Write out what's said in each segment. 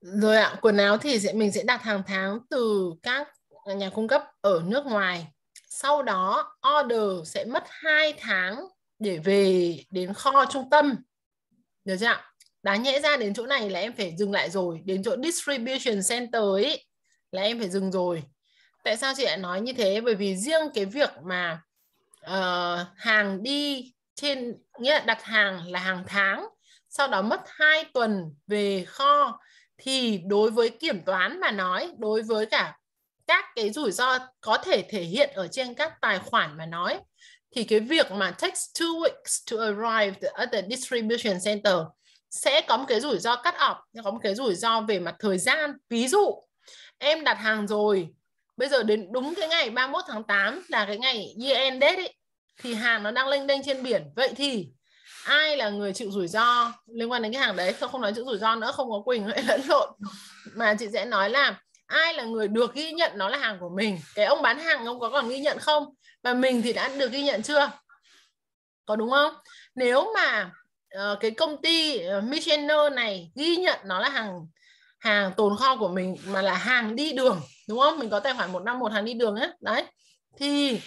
rồi ạ quần áo thì sẽ mình sẽ đặt hàng tháng từ các nhà cung cấp ở nước ngoài sau đó order sẽ mất 2 tháng để về đến kho trung tâm được chưa ạ đáng nhẽ ra đến chỗ này là em phải dừng lại rồi đến chỗ distribution center ấy là em phải dừng rồi tại sao chị lại nói như thế bởi vì riêng cái việc mà uh, hàng đi trên nghĩa là đặt hàng là hàng tháng sau đó mất 2 tuần về kho thì đối với kiểm toán mà nói đối với cả các cái rủi ro có thể thể hiện ở trên các tài khoản mà nói thì cái việc mà takes two weeks to arrive at the distribution center sẽ có một cái rủi ro cắt off có một cái rủi ro về mặt thời gian ví dụ em đặt hàng rồi bây giờ đến đúng cái ngày 31 tháng 8 là cái ngày year end date ấy, thì hàng nó đang lênh đênh trên biển vậy thì ai là người chịu rủi ro liên quan đến cái hàng đấy tôi không nói chữ rủi ro nữa không có quỳnh hay lẫn lộn mà chị sẽ nói là ai là người được ghi nhận nó là hàng của mình cái ông bán hàng ông có còn ghi nhận không và mình thì đã được ghi nhận chưa có đúng không nếu mà uh, cái công ty uh, ờ, Michelin này ghi nhận nó là hàng hàng tồn kho của mình mà là hàng đi đường đúng không mình có tài khoản một năm một hàng đi đường ấy, đấy thì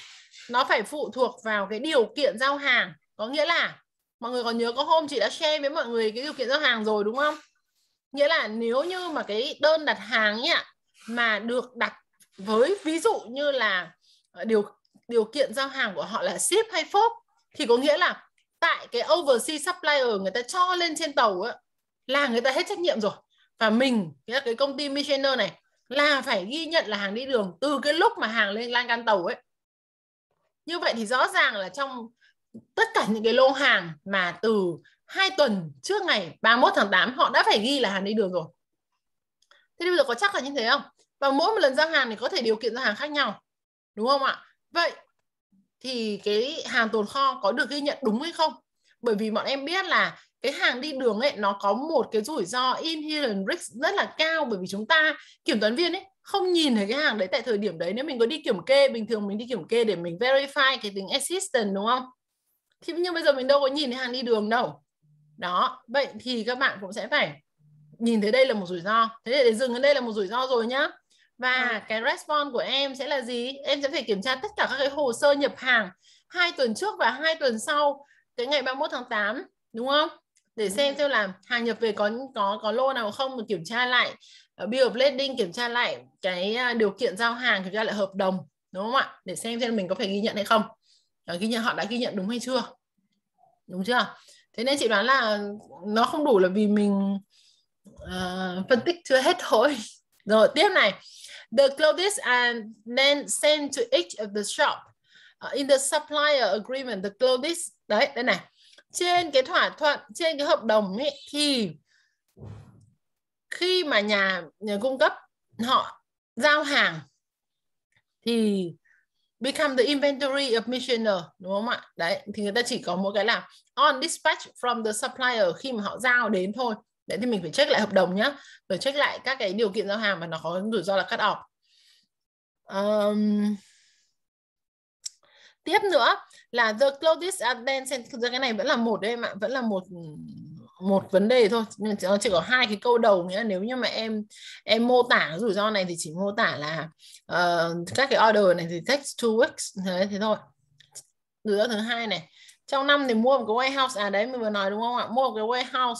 nó phải phụ thuộc vào cái điều kiện giao hàng có nghĩa là mọi người còn nhớ có hôm chị đã share với mọi người cái điều kiện giao hàng rồi đúng không nghĩa là nếu như mà cái đơn đặt hàng ấy mà được đặt với ví dụ như là ờ, điều điều kiện giao hàng của họ là ship hay phốp thì có nghĩa là tại cái overseas supplier người ta cho lên trên tàu ấy, là người ta hết trách nhiệm rồi và mình cái công ty Michelin này là phải ghi nhận là hàng đi đường từ cái lúc mà hàng lên lan can tàu ấy như vậy thì rõ ràng là trong tất cả những cái lô hàng mà từ hai tuần trước ngày 31 tháng 8 họ đã phải ghi là hàng đi đường rồi. Thế bây giờ có chắc là như thế không? Và mỗi một lần giao hàng thì có thể điều kiện giao hàng khác nhau. Đúng không ạ? Vậy thì cái hàng tồn kho có được ghi nhận đúng hay không? Bởi vì bọn em biết là cái hàng đi đường ấy nó có một cái rủi ro inherent risk rất là cao bởi vì chúng ta kiểm toán viên ấy không nhìn thấy cái hàng đấy tại thời điểm đấy nếu mình có đi kiểm kê bình thường mình đi kiểm kê để mình verify cái tính existence đúng không thì nhưng bây giờ mình đâu có nhìn thấy hàng đi đường đâu đó vậy thì các bạn cũng sẽ phải nhìn thấy đây là một rủi ro thế để dừng ở đây là một rủi ro rồi nhá và ừ. cái response của em sẽ là gì em sẽ phải kiểm tra tất cả các cái hồ sơ nhập hàng hai tuần trước và hai tuần sau cái ngày 31 tháng 8 đúng không để ừ. xem xem là hàng nhập về có có có lô nào không mình kiểm tra lại ờ, bill of lading kiểm tra lại cái à, điều kiện giao hàng kiểm tra lại hợp đồng đúng không ạ để xem xem mình có phải ghi nhận hay không ghi nhận họ đã ghi nhận đúng hay chưa đúng chưa thế nên chị đoán là nó không đủ là vì mình uh, phân tích chưa hết thôi rồi tiếp này the clothes and then sent to each of the shop uh, in the supplier agreement the clothes đấy đây này trên cái thỏa thuận trên cái hợp đồng ấy thì khi mà nhà nhà cung cấp họ giao hàng thì become the inventory of missioner đúng không ạ đấy thì người ta chỉ có một cái là on dispatch from the supplier khi mà họ giao đến thôi đấy thì mình phải check lại hợp đồng nhá phải check lại các cái điều kiện giao hàng mà nó có rủi ro là cắt off um, tiếp nữa là the clothes are then cái này vẫn là một đấy em ạ vẫn là một một vấn đề thôi nhưng nó chỉ có hai cái câu đầu nghĩa là nếu như mà em em mô tả rủi ro này thì chỉ mô tả là uh, các cái order này thì text two weeks thế, thế thôi rủi ro thứ hai này trong năm thì mua một cái warehouse à đấy mình vừa nói đúng không ạ mua một cái warehouse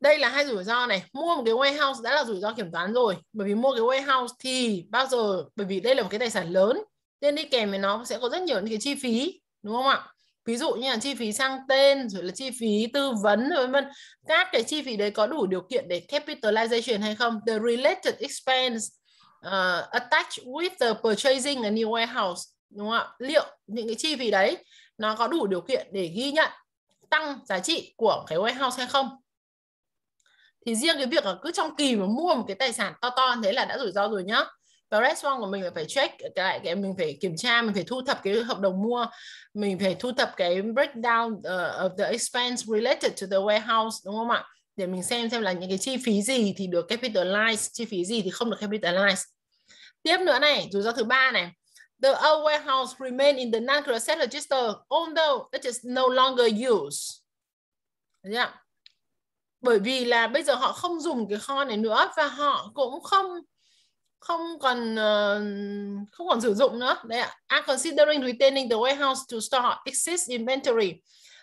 đây là hai rủi ro này mua một cái warehouse đã là rủi ro kiểm toán rồi bởi vì mua cái warehouse thì bao giờ bởi vì đây là một cái tài sản lớn nên đi kèm với nó sẽ có rất nhiều những cái chi phí đúng không ạ ví dụ như là chi phí sang tên rồi là chi phí tư vấn rồi vân vân các cái chi phí đấy có đủ điều kiện để capitalization hay không the related expense uh, attached with the purchasing a new warehouse đúng không ạ liệu những cái chi phí đấy nó có đủ điều kiện để ghi nhận tăng giá trị của cái warehouse hay không thì riêng cái việc là cứ trong kỳ mà mua một cái tài sản to to thế là đã rủi ro rồi nhá và restaurant của mình là phải check lại cái mình phải kiểm tra mình phải thu thập cái hợp đồng mua mình phải thu thập cái breakdown uh, of the expense related to the warehouse đúng không ạ để mình xem xem là những cái chi phí gì thì được capitalize chi phí gì thì không được capitalize tiếp nữa này rủi ro thứ ba này The old warehouse remain in the non-current register although it is no longer used. Yeah. Bởi vì là bây giờ họ không dùng cái kho này nữa và họ cũng không không còn uh, không còn sử dụng nữa đấy ạ are à, considering retaining the warehouse to store excess inventory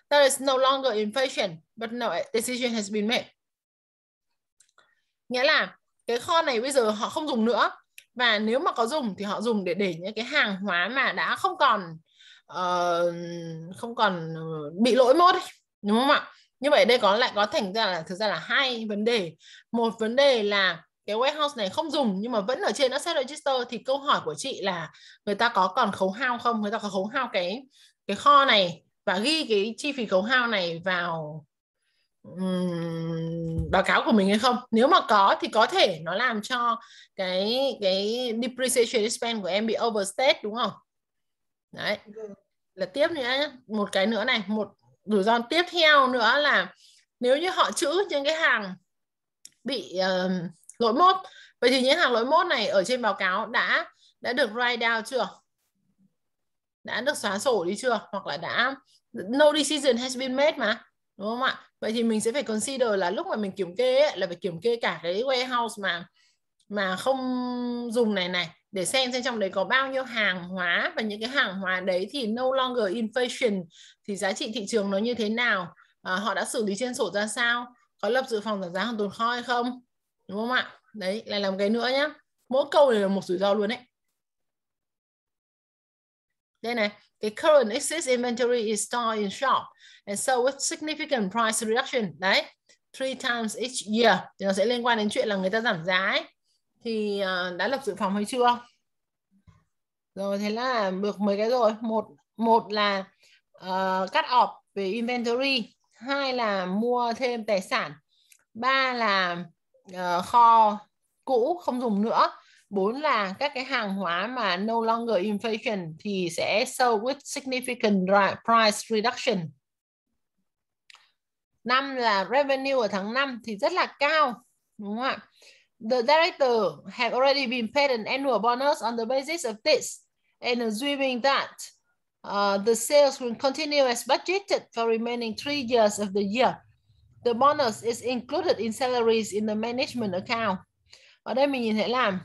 that is no longer in fashion but no decision has been made nghĩa là cái kho này bây giờ họ không dùng nữa và nếu mà có dùng thì họ dùng để để những cái hàng hóa mà đã không còn uh, không còn ờ, bị lỗi mốt đúng không ạ như vậy đây có lại có thành ra là thực ra là hai vấn đề một vấn đề là cái warehouse này không dùng nhưng mà vẫn ở trên asset register thì câu hỏi của chị là người ta có còn khấu hao không người ta có khấu hao cái cái kho này và ghi cái chi phí khấu hao này vào báo cáo của mình hay không nếu mà có thì có thể nó làm cho cái cái depreciation expense của em bị overstate đúng không đấy là tiếp nữa một cái nữa này một rủi ro tiếp theo nữa là nếu như họ chữ những cái hàng bị uh, lỗi mốt vậy thì những hàng lỗi mốt này ở trên báo cáo đã đã được write down chưa đã được xóa sổ đi chưa hoặc là đã no decision has been made mà đúng không ạ vậy thì mình sẽ phải consider là lúc mà mình kiểm kê ấy, là phải kiểm kê cả cái warehouse mà mà không dùng này này để xem xem trong đấy có bao nhiêu hàng hóa và những cái hàng hóa đấy thì no longer inflation thì giá trị thị trường nó như thế nào à, họ đã xử lý trên sổ ra sao có lập dự phòng giảm giá hàng tồn kho hay không đúng không ạ đấy lại làm cái nữa nhá mỗi câu này là một rủi ro luôn đấy đây này cái current excess inventory is stored in shop and so with significant price reduction đấy three times each year thì nó sẽ liên quan đến chuyện là người ta giảm giá ấy. thì ờ, đã lập dự phòng hay chưa rồi thế là được mấy cái rồi một một là uh, ờ, cắt off về inventory hai là mua thêm tài sản ba là Ờ, kho cũ không dùng nữa bốn là các cái hàng hóa mà no longer inflation thì sẽ sell with significant price reduction năm là revenue ở tháng 5 thì rất là cao đúng không ạ the director have already been paid an annual bonus on the basis of this and assuming that uh, the sales will continue as budgeted for remaining three years of the year The bonus is included in salaries in the management account. Ở đây mình nhìn thấy là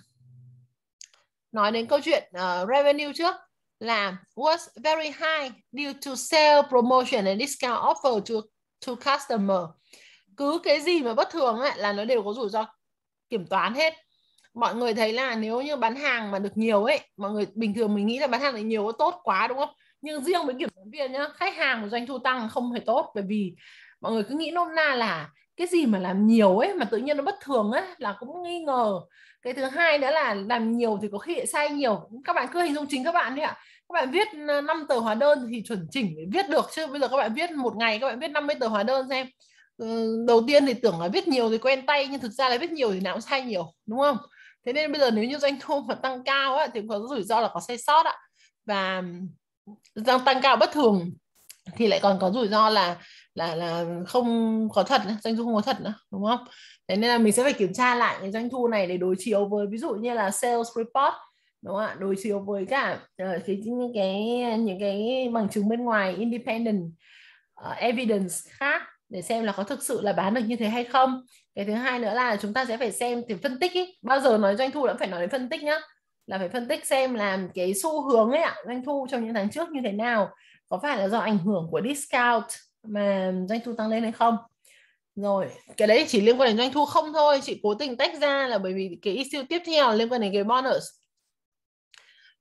nói đến câu chuyện uh, revenue trước là was very high due to sale promotion and discount offer to to customer. Cứ cái gì mà bất thường ấy là nó đều có rủi ro kiểm toán hết. Mọi người thấy là nếu như bán hàng mà được nhiều ấy, mọi người bình thường mình nghĩ là bán hàng được nhiều có tốt quá đúng không? Nhưng riêng với kiểm toán viên nhá, khách hàng của doanh thu tăng không hề tốt bởi vì mọi người cứ nghĩ nôm na là cái gì mà làm nhiều ấy mà tự nhiên nó bất thường ấy là cũng nghi ngờ cái thứ hai nữa là làm nhiều thì có khi lại sai nhiều các bạn cứ hình dung chính các bạn đi ạ các bạn viết 5 ờ, tờ hóa đơn thì chuẩn chỉnh để viết được chứ bây giờ các bạn viết một ngày các bạn viết 50 tờ hóa đơn xem ừ, đầu tiên thì tưởng là viết nhiều thì quen tay nhưng thực ra là viết nhiều thì nào cũng sai nhiều đúng không thế nên bây giờ nếu như doanh thu mà tăng cao á, thì có rủi ro là có sai sót ạ và tăng tăng cao bất thường thì lại còn có rủi ro là là là không có thật nữa, doanh thu không có thật nữa đúng không thế nên là mình sẽ phải kiểm tra lại cái doanh thu này để đối chiếu với ví dụ như là sales report đúng không ạ đối chiếu với cả ờ, cái những cái những cái bằng chứng bên ngoài independent uh, evidence khác để xem là có thực sự là bán được như thế hay không cái thứ hai nữa là chúng ta sẽ phải xem thì phân tích ý. bao giờ nói doanh thu là phải nói đến phân tích nhá là phải phân tích xem làm cái xu hướng ấy ạ doanh thu trong những tháng trước như thế nào có phải là do ảnh hưởng của discount mà doanh thu tăng lên hay không rồi cái đấy chỉ liên quan đến doanh thu không thôi chị cố tình tách ra là bởi vì cái issue tiếp theo liên quan đến cái bonus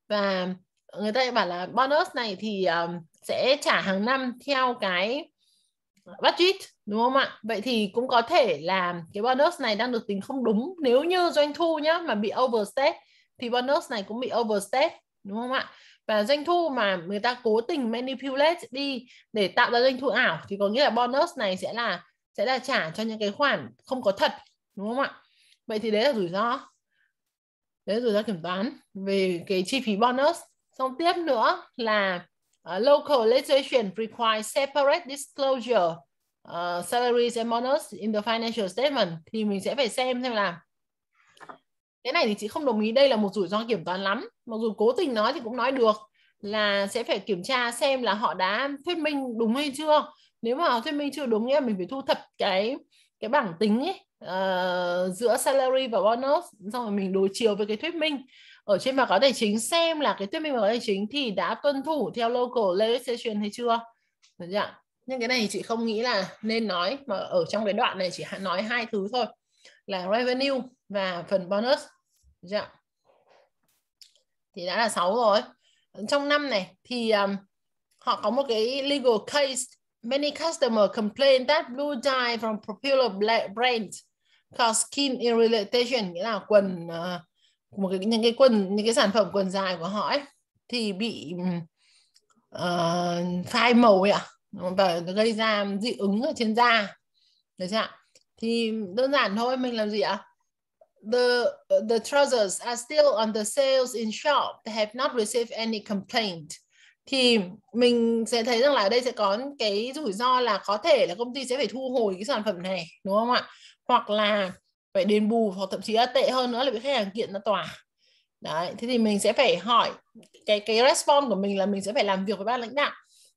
và người ta bảo là bonus này thì um, sẽ trả hàng năm theo cái budget đúng không ạ vậy thì cũng có thể là cái bonus này đang được tính không đúng nếu như doanh thu nhá mà bị overstep thì bonus này cũng bị overstep đúng không ạ và doanh thu mà người ta cố tình manipulate đi để tạo ra doanh thu ảo thì có nghĩa là bonus này sẽ là sẽ là trả cho những cái khoản không có thật đúng không ạ vậy thì đấy là rủi ro đấy là rủi ro kiểm toán về cái chi phí bonus xong tiếp nữa là uh, local legislation requires separate disclosure uh, salaries and bonus in the financial statement thì mình sẽ phải xem xem là cái này thì chị không đồng ý đây là một rủi ro kiểm toán lắm mặc dù cố tình nói thì cũng nói được là sẽ phải kiểm tra xem là họ đã thuyết minh đúng hay chưa nếu mà họ thuyết minh chưa đúng nghĩa mình phải thu thập cái cái bảng tính ấy uh, giữa salary và bonus xong rồi mình đối chiếu với cái thuyết minh ở trên báo cáo tài chính xem là cái thuyết minh báo cáo tài chính thì đã tuân thủ theo local legislation hay chưa được chưa nhưng cái này chị không nghĩ là nên nói mà ở trong cái đoạn này chỉ nói hai thứ thôi là revenue và phần bonus được chưa thì đã là 6 rồi trong năm này thì um, họ có một cái legal case many customer complain that blue dye from popular brand cause skin irritation nghĩa là quần uh, một cái những cái quần những cái sản phẩm quần dài của họ ấy thì bị uh, phai màu ấy ạ và gây ra dị ứng ở trên da được chưa ạ thì đơn giản thôi mình làm gì ạ the the trousers are still on the sales in shop they have not received any complaint thì mình sẽ thấy rằng là ở đây sẽ có cái rủi ro là có thể là công ty sẽ phải thu hồi cái sản phẩm này đúng không ạ hoặc là phải đền bù hoặc thậm chí là tệ hơn nữa là bị khách hàng kiện ra tòa đấy thế thì mình sẽ phải hỏi cái cái response của mình là mình sẽ phải làm việc với ban lãnh đạo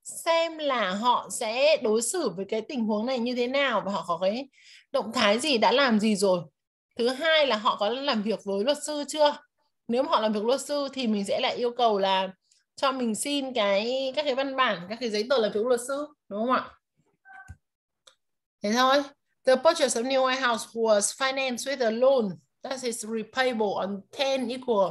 xem là họ sẽ đối xử với cái tình huống này như thế nào và họ có cái động thái gì đã làm gì rồi thứ hai là họ có làm việc với luật sư chưa nếu mà họ làm việc luật sư thì mình sẽ lại yêu cầu là cho mình xin cái các cái văn bản các cái giấy tờ làm việc luật sư đúng không ạ thế thôi the purchase of new house was financed with a loan that is repayable on 10 equal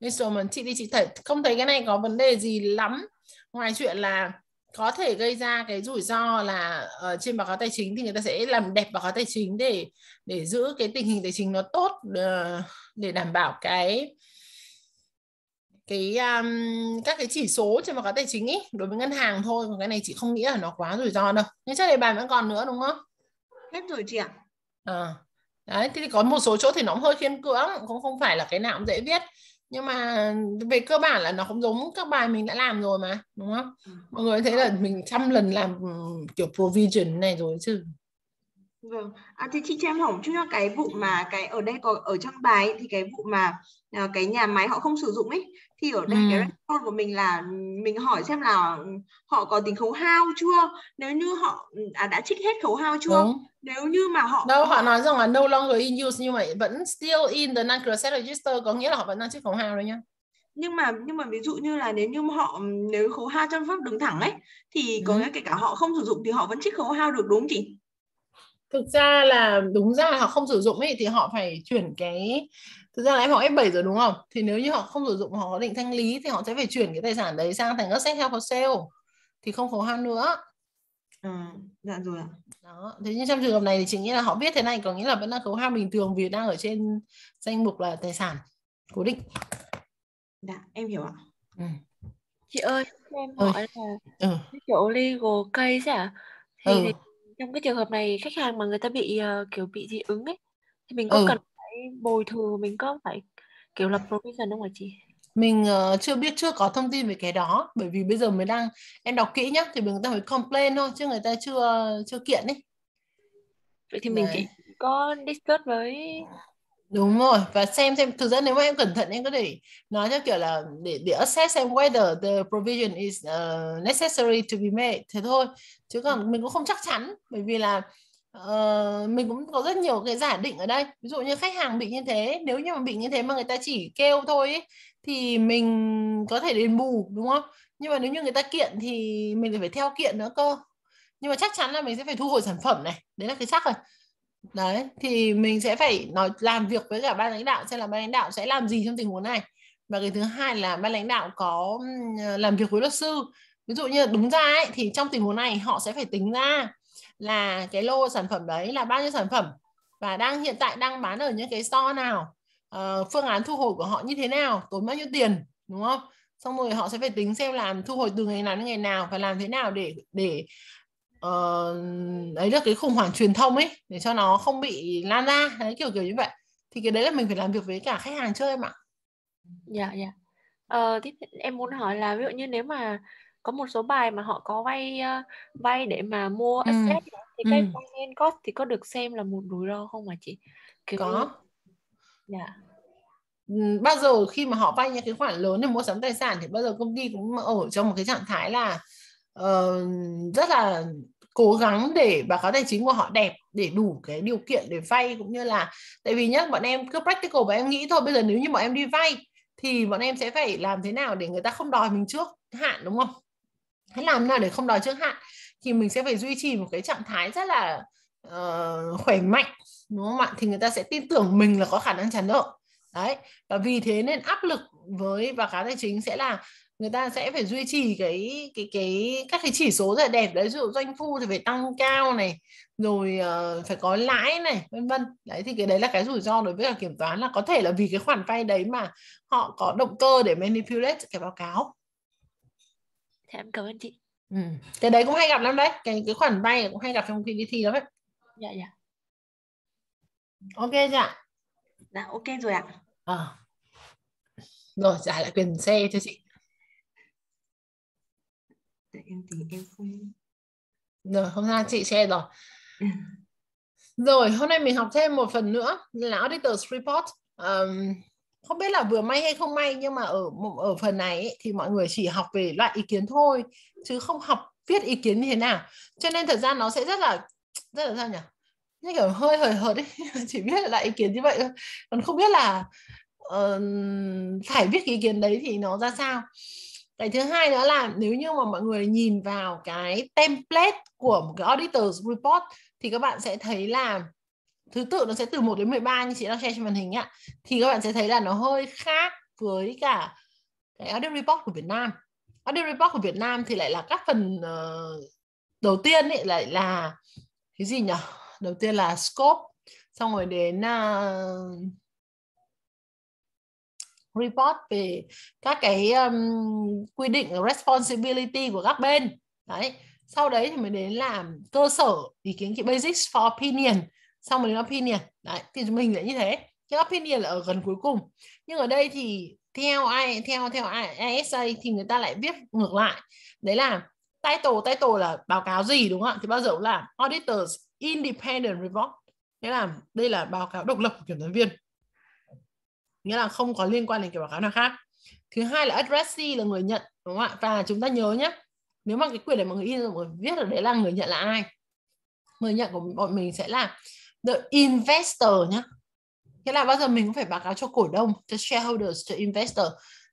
installment chị đi chị thấy không thấy cái này có vấn đề gì lắm ngoài chuyện là có thể gây ra cái rủi ro là uh, trên báo cáo tài chính thì người ta sẽ làm đẹp báo cáo tài chính để để giữ cái tình hình tài chính nó tốt uh, để đảm bảo cái cái um, các cái chỉ số trên báo cáo tài chính ấy đối với ngân hàng thôi còn cái này chị không nghĩ là nó quá rủi ro đâu nhưng chắc đề bài vẫn còn nữa đúng không hết rồi chị ạ à. đấy thì có một số chỗ thì nó hơi khiên cưỡng cũng không phải là cái nào cũng dễ viết nhưng mà về cơ bản là nó không giống các bài mình đã làm rồi mà đúng không ừ. mọi người thấy là mình trăm lần làm ừ, kiểu provision này rồi chứ vâng à, thì chị cho em hỏi chút cái vụ mà cái ở đây có ở trong bài thì cái vụ mà à, cái nhà máy họ không sử dụng ấy thì ở đây ừ. cái restaurant của mình là mình hỏi xem là họ có tính khấu hao chưa nếu như họ à, đã trích hết khấu hao chưa Đúng. nếu như mà họ đâu họ, họ nói rằng là no longer in use nhưng mà vẫn still in the non credit register có nghĩa là họ vẫn đang trích khấu hao rồi nhá nhưng mà nhưng mà ví dụ như là nếu như họ nếu khấu hao trong pháp đứng thẳng ấy thì có ừ. nghĩa kể cả họ không sử dụng thì họ vẫn trích khấu hao được đúng không chị thực ra là đúng ra là họ không sử dụng ấy thì họ phải chuyển cái thực ra là em học F7 rồi đúng không thì nếu như họ không sử dụng họ có định thanh lý thì họ sẽ phải chuyển cái tài sản đấy sang thành asset held for sale thì không khổ hao nữa à, dạ rồi ạ đó thế nhưng trong trường hợp này thì chỉ nghĩa là họ biết thế này có nghĩa là vẫn là khấu hao bình thường vì đang ở trên danh mục là tài sản cố định dạ em hiểu ạ ừ. chị ơi em hỏi là ừ. kiểu legal case à thì ừ. trong cái trường hợp này khách hàng mà người ta bị uh, kiểu bị dị ứng ấy thì mình có ừ. cần phải bồi thường mình có phải kiểu lập provision không hả chị mình uh, chưa biết chưa có thông tin về cái đó bởi vì bây giờ mới đang em đọc kỹ nhá thì người ta phải complain thôi chứ người ta chưa chưa kiện ấy vậy thì mình chỉ có discuss với đúng rồi và xem xem thực ra nếu mà em cẩn thận em có thể nói theo kiểu là để để assess xem whether the provision is uh, necessary to be made thế thôi chứ còn ừ. mình cũng không chắc chắn bởi vì là uh, mình cũng có rất nhiều cái giả định ở đây ví dụ như khách hàng bị như thế nếu như mà bị như thế mà người ta chỉ kêu thôi ấy, thì mình có thể đền bù đúng không nhưng mà nếu như người ta kiện thì mình phải theo kiện nữa cơ nhưng mà chắc chắn là mình sẽ phải thu hồi sản phẩm này đấy là cái chắc rồi đấy thì mình sẽ phải nói làm việc với cả ban lãnh đạo xem là ban lãnh đạo sẽ làm gì trong tình huống này và cái thứ hai là ban lãnh đạo có ờ, làm việc với luật sư ví dụ như đúng ra ấy, thì trong tình huống này họ sẽ phải tính ra là cái lô sản phẩm đấy là bao nhiêu sản phẩm và đang hiện tại đang bán ở những cái store nào uh, phương án thu hồi của họ như thế nào tốn bao nhiêu tiền đúng không xong rồi họ sẽ phải tính xem làm thu hồi từ ngày nào đến ngày nào và làm thế nào để để uh, ờ, đấy được cái khủng hoảng truyền thông ấy để cho nó không bị lan ra đấy kiểu kiểu như vậy thì cái đấy là mình phải làm việc với cả khách hàng trước em ạ dạ dạ ờ, tiếp em muốn hỏi là ví dụ như nếu mà có một số bài mà họ có vay uh, vay để mà mua ừ. asset thì ừ. cái finance cost thì có được xem là một rủi ro không mà chị Kiểu có dạ ừ, bao giờ khi mà họ vay những cái khoản lớn để mua sắm tài sản thì bao giờ công ty cũng ở trong một cái trạng thái là uh, rất là cố gắng để báo cáo tài chính của họ đẹp để đủ cái điều kiện để vay cũng như là tại vì nhá bọn em cứ practical và em nghĩ thôi bây giờ nếu như bọn em đi vay thì bọn em sẽ phải làm thế nào để người ta không đòi mình trước hạn đúng không hãy làm nào để không đòi trước hạn thì mình sẽ phải duy trì một cái trạng thái rất là uh, khỏe mạnh đúng không ạ thì người ta sẽ tin tưởng mình là có khả năng trả nợ đấy và vì thế nên áp lực với và cá tài chính sẽ là người ta sẽ phải duy trì cái cái cái các cái chỉ số rất là đẹp đấy ví dụ doanh thu thì phải tăng cao này rồi uh, phải có lãi này vân vân đấy thì cái đấy là cái rủi ro đối với cả kiểm toán là có thể là vì cái khoản vay đấy mà họ có động cơ để manipulate cái báo cáo Thế em cảm ơn chị. Ừ. Cái đấy cũng hay gặp lắm đấy. Cái cái khoản vay cũng hay gặp trong PPT lắm đấy. Dạ dạ. Ok chị ạ. Dạ ok rồi ạ. À. Rồi trả lại quyền xe cho chị. Để em thì em không rồi hôm nay chị xe rồi rồi hôm nay mình học thêm một phần nữa là auditor's report um, không biết là vừa may hay không may nhưng mà ở ở phần này ấy, thì mọi người chỉ học về loại ý kiến thôi chứ không học viết ý kiến như thế nào cho nên thật ra nó sẽ rất là rất là sao nhỉ như kiểu hơi hời hợt ấy chỉ biết là loại ý kiến như vậy thôi còn không biết là uh, phải viết ý kiến đấy thì nó ra sao cái thứ hai đó là nếu như mà mọi người nhìn vào cái template của một cái auditor's report thì các bạn sẽ thấy là thứ tự nó sẽ từ 1 đến 13 như chị đang share trên màn hình ạ thì các bạn sẽ thấy là nó hơi khác với cả cái audit report của Việt Nam audit report của Việt Nam thì lại là các phần uh, đầu tiên ấy lại là cái gì nhỉ đầu tiên là scope xong rồi đến uh, report về các cái um, quy định responsibility của các bên đấy sau đấy thì mới đến làm cơ sở ý kiến chị basics for opinion xong rồi đến opinion đấy thì mình lại như thế cái opinion là ở gần cuối cùng nhưng ở đây thì theo ai theo theo ISA thì người ta lại viết ngược lại đấy là title title là báo cáo gì đúng không ạ thì bao giờ cũng là auditors independent report nghĩa là đây là báo cáo độc lập của kiểm toán viên nghĩa là không có liên quan đến kiểu báo cáo nào khác thứ hai là addressee là người nhận đúng không ạ và chúng ta nhớ nhé nếu mà cái quyền để mọi người in mọi người viết ở đấy là người nhận là ai người nhận của bọn mình sẽ là the investor nhá nghĩa là bao giờ mình cũng phải báo cáo cho cổ đông cho shareholders cho investor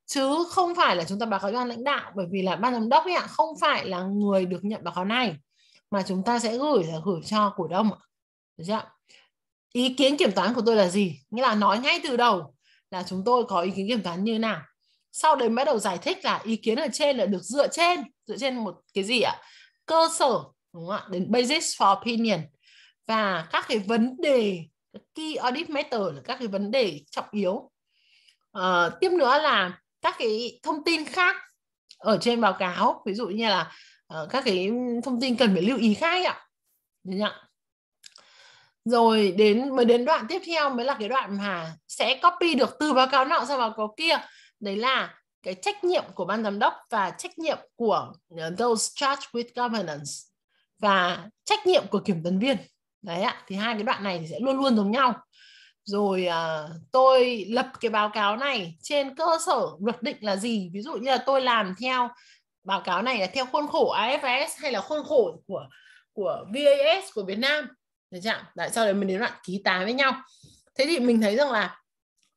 chứ không phải là chúng ta báo cáo cho lãnh đạo bởi vì là ban giám đốc ấy ạ không phải là người được nhận báo cáo này mà chúng ta sẽ gửi là gửi cho cổ đông được chưa ý kiến kiểm toán của tôi là gì nghĩa là nói ngay từ đầu là chúng tôi có ý kiến kiểm toán như nào sau đấy bắt đầu giải thích là ý kiến ở trên là được dựa trên dựa trên một cái gì ạ cơ sở đúng không ạ đến basis for opinion và các cái vấn đề key audit matter là các cái vấn đề trọng yếu à, tiếp nữa là các cái thông tin khác ở trên báo cáo ví dụ như là uh, các cái thông tin cần phải lưu ý khác ạ rồi đến mới đến đoạn tiếp theo mới là cái đoạn mà sẽ copy được từ báo cáo nọ sang báo cáo kia đấy là cái trách nhiệm của ban giám đốc và trách nhiệm của ờ, those charged with governance và trách nhiệm của kiểm toán viên đấy ạ thì hai cái đoạn này thì sẽ luôn luôn giống nhau rồi à, tôi lập cái báo cáo này trên cơ sở luật định là gì ví dụ như là tôi làm theo báo cáo này là theo khuôn khổ AFS hay là khuôn khổ của của VAS của Việt Nam được chưa tại sao đấy mình đến đoạn ký tá với nhau thế thì mình thấy rằng là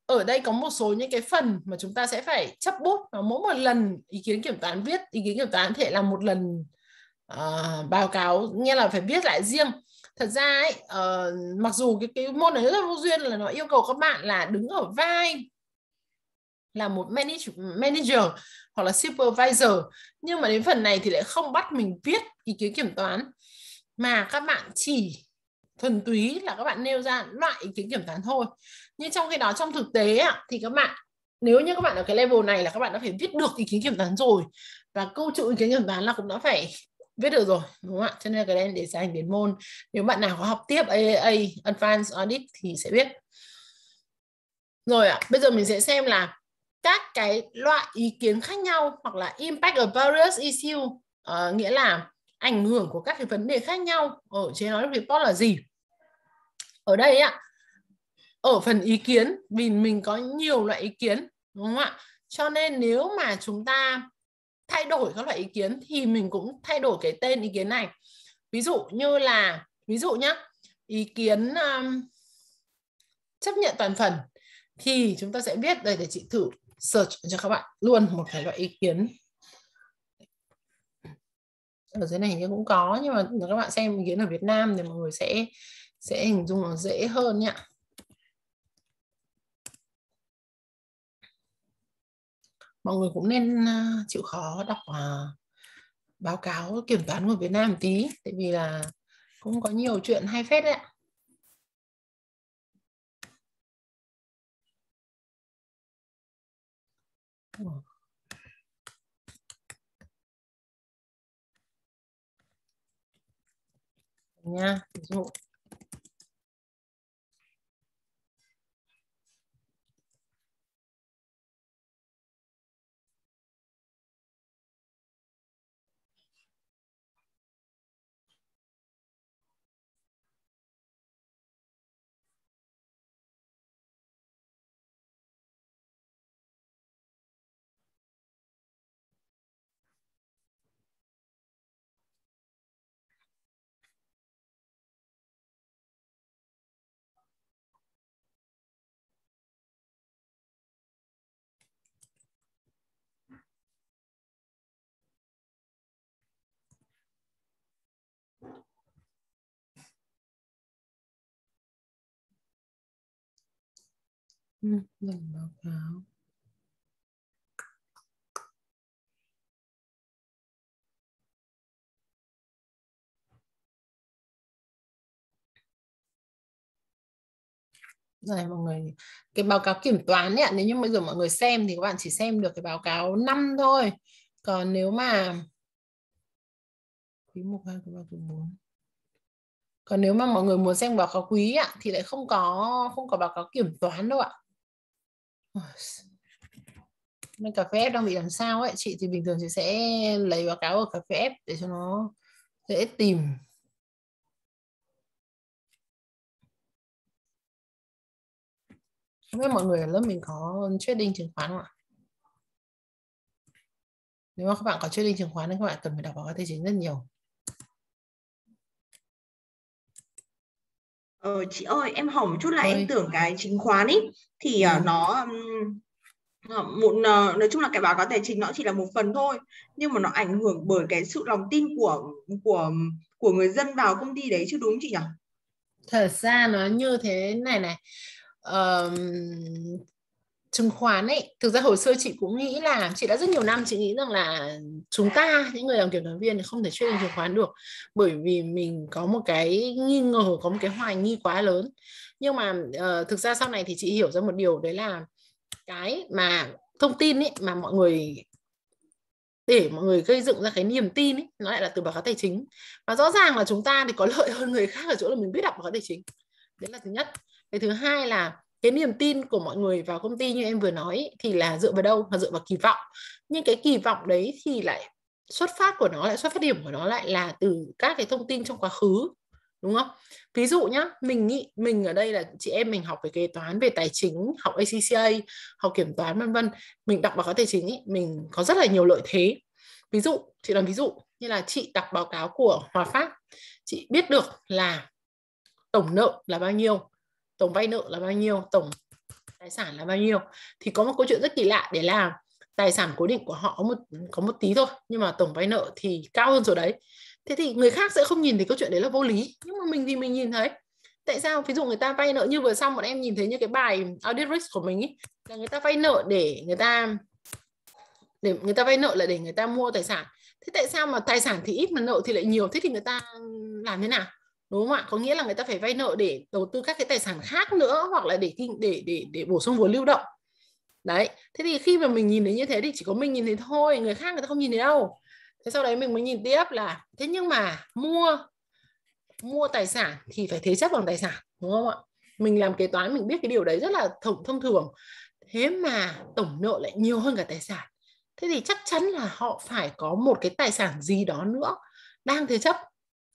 ở đây có một số những cái phần mà chúng ta sẽ phải chấp bút và mỗi một lần ý kiến kiểm toán viết ý kiến kiểm toán thể là một lần uh, báo cáo nghe là phải viết lại riêng thật ra ấy uh, mặc dù cái cái môn này rất là vô duyên là nó yêu cầu các bạn là đứng ở vai là một manager, manager hoặc là supervisor nhưng mà đến phần này thì lại không bắt mình viết ý kiến kiểm toán mà các bạn chỉ thuần túy là các bạn nêu ra loại ý kiến kiểm toán thôi nhưng trong khi đó trong thực tế thì các bạn nếu như các bạn ở cái level này là các bạn đã phải viết được ý kiến kiểm toán rồi và câu trụ ý kiến kiểm toán là cũng đã phải biết được rồi đúng không ạ cho nên cái đấy để dành đến môn nếu bạn nào có học tiếp AAA Advanced Audit thì sẽ biết rồi ạ bây giờ mình sẽ xem là các cái loại ý kiến khác nhau hoặc là impact of various issue uh, nghĩa là ảnh hưởng của các cái vấn đề khác nhau ở trên nói report là gì ở đây ạ ở phần ý kiến vì mình có nhiều loại ý kiến đúng không ạ cho nên nếu mà chúng ta thay đổi các loại ý kiến thì mình cũng thay đổi cái tên ý kiến này ví dụ như là ví dụ nhá ý kiến um, chấp nhận toàn phần thì chúng ta sẽ viết đây để chị thử search cho các bạn luôn một cái loại ý kiến ở dưới này cũng có nhưng mà các bạn xem ý kiến ở Việt Nam thì mọi người sẽ sẽ hình dung nó dễ hơn nhá mọi người cũng nên ờ, chịu khó đọc ờ, báo cáo kiểm toán của Việt Nam một tí tại vì là cũng có nhiều chuyện hay phết đấy ạ nha ví dụ lần ừ, báo cáo rồi mọi người cái báo cáo kiểm toán ấy, nếu như bây giờ mọi người xem thì các bạn chỉ xem được cái báo cáo năm thôi còn nếu mà quý một hai quý ba quý bốn còn nếu mà mọi người muốn xem báo cáo quý ạ thì lại không có không có báo cáo kiểm toán đâu ạ nên cà phê ép đang bị làm sao ấy chị thì bình thường chị sẽ lấy báo cáo ở cà phê ép để cho nó dễ tìm không biết mọi người ở lớp mình có trading chứng khoán không ạ nếu mà các bạn có trading chứng khoán thì các bạn cần phải đọc báo cáo tài chính rất nhiều Ờ, chị ơi em hỏi một chút là em tưởng cái chứng khoán ấy thì à, Ừ. nó um, một à, nói chung là cái báo cáo tài chính nó chỉ là một phần thôi nhưng mà nó ảnh hưởng bởi cái sự lòng tin của của của người dân vào công ty đấy chứ đúng chị nhỉ? Thật ra nó như thế này này Ờm, chứng khoán ấy thực ra hồi xưa chị cũng nghĩ là chị đã rất nhiều năm chị nghĩ rằng là chúng ta những người làm kiểm toán viên không thể chuyên chứng khoán được bởi vì mình có một cái nghi ngờ có một cái hoài nghi quá lớn nhưng mà uh, thực ra sau này thì chị hiểu ra một điều đấy là cái mà thông tin ấy mà mọi người để mọi người gây dựng ra cái niềm tin ấy, nó lại là từ báo cáo tài chính và rõ ràng là chúng ta thì có lợi hơn người khác ở chỗ là mình biết đọc báo cáo tài chính đấy là thứ nhất cái thứ hai là cái niềm tin của mọi người vào công ty như em vừa nói thì là dựa vào đâu là dựa vào kỳ vọng nhưng cái kỳ vọng đấy thì lại xuất phát của nó lại xuất phát điểm của nó lại là từ các cái thông tin trong quá khứ đúng không ví dụ nhá mình nghĩ mình ở đây là chị em mình học về kế toán về tài chính học ACCA học kiểm toán vân vân mình đọc báo cáo tài chính ý, mình có rất là nhiều lợi thế ví dụ chị làm ví dụ như là chị đọc báo cáo của Hòa Phát chị biết được là tổng nợ là bao nhiêu tổng vay nợ là bao nhiêu tổng tài sản là bao nhiêu thì có một câu chuyện rất kỳ lạ để làm tài sản cố định của họ có một có một tí thôi nhưng mà tổng vay nợ thì cao hơn số đấy thế thì người khác sẽ không nhìn thấy câu chuyện đấy là vô lý nhưng mà mình thì mình nhìn thấy tại sao ví dụ người ta vay nợ như vừa xong bọn em nhìn thấy như cái bài audit risk của mình ý là người ta vay nợ để người ta để người ta vay nợ là để người ta mua tài sản thế tại sao mà tài sản thì ít mà nợ thì lại nhiều thế thì người ta làm thế nào đúng không ạ có nghĩa là người ta phải vay nợ để đầu tư các cái tài sản khác nữa hoặc là để để để để bổ sung vốn lưu động đấy thế thì khi mà mình nhìn thấy như thế thì chỉ có mình nhìn thấy thôi người khác người ta không nhìn thấy đâu thế sau đấy mình mới nhìn tiếp là thế nhưng mà mua mua tài sản thì phải thế chấp bằng tài sản đúng không ạ mình làm kế toán mình biết cái điều đấy rất là thông thông thường thế mà tổng nợ lại nhiều hơn cả tài sản thế thì chắc chắn là họ phải có một cái tài sản gì đó nữa đang thế chấp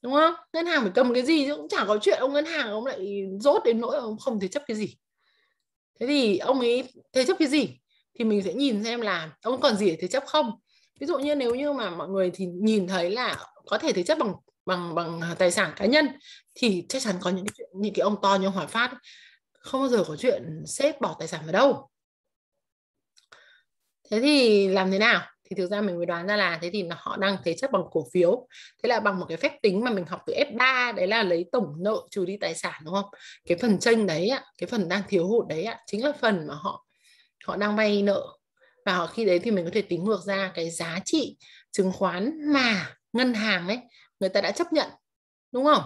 đúng không ngân hàng phải cầm cái gì chứ cũng chả có chuyện ông ngân hàng ông lại rốt đến nỗi ông không thể chấp cái gì thế thì ông ấy thế chấp cái gì thì mình sẽ nhìn xem là ông còn gì để thế chấp không ví dụ như nếu như mà mọi người thì nhìn thấy là có thể thế chấp bằng bằng bằng tài sản cá nhân thì chắc chắn có những cái chuyện những cái ông to như ông Hòa Phát không bao giờ có chuyện sếp bỏ tài sản vào đâu thế thì làm thế nào thì thực ra mình mới đoán ra là thế thì họ đang thế chấp bằng cổ phiếu thế là bằng một cái phép tính mà mình học từ F3 đấy là lấy tổng nợ trừ đi tài sản đúng không cái phần tranh đấy ạ cái phần đang thiếu hụt đấy ạ chính là phần mà họ họ đang vay nợ và họ khi đấy thì mình có thể tính ngược ra cái giá trị chứng khoán mà ngân hàng ấy người ta đã chấp nhận đúng không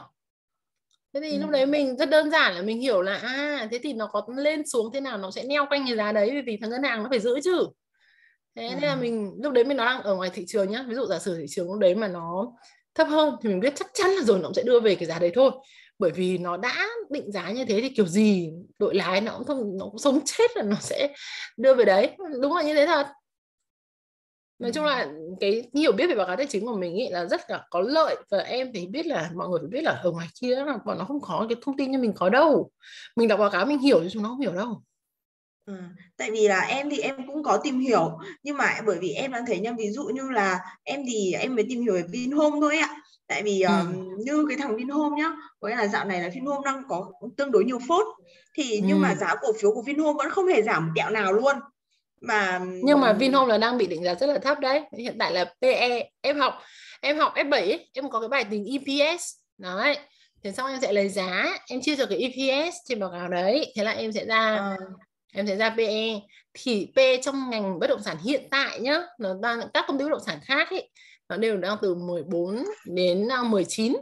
thế thì ừ. lúc đấy mình rất đơn giản là mình hiểu là à thế thì nó có lên xuống thế nào nó sẽ neo quanh cái giá đấy vì thằng ngân hàng nó phải giữ chứ thế nên là mình lúc đấy mình nói ở ngoài thị trường nhá ví dụ giả sử thị trường lúc đấy mà nó thấp hơn thì mình biết chắc chắn là rồi nó cũng sẽ đưa về cái giá đấy thôi bởi vì nó đã định giá như thế thì kiểu gì đội lái nó cũng không nó cũng sống chết là nó sẽ đưa về đấy đúng là như thế thật nói chung là cái hiểu biết về báo cáo tài chính của mình nghĩ là rất là có lợi và em thì biết là mọi người phải biết là ở ngoài kia là bọn nó không có cái thông tin như mình có đâu mình đọc báo cáo mình hiểu chứ chúng nó không hiểu đâu Ừ. tại vì là em thì em cũng có tìm hiểu nhưng mà bởi vì em đang thấy nhá ví dụ như là em thì em mới tìm hiểu về Vinhome thôi ạ tại vì ừ. um, như cái thằng Vinhome nhá có nghĩa là dạo này là Vinhome đang có tương đối nhiều phốt thì ừ. nhưng mà ừ. giá cổ phiếu của Vinhome vẫn không hề giảm tẹo nào luôn mà nhưng mà Vinhome là đang bị định giá rất là thấp đấy hiện tại là PE em học em học F7 em có cái bài tính EPS đấy thế xong em sẽ lấy giá em chia cho cái EPS trên báo cáo đấy thế là em sẽ ra ờ em thấy ra PE thì P e trong ngành bất động sản hiện tại nhá nó đang các công ty bất động sản khác ấy nó đều đang từ 14 đến 19 à,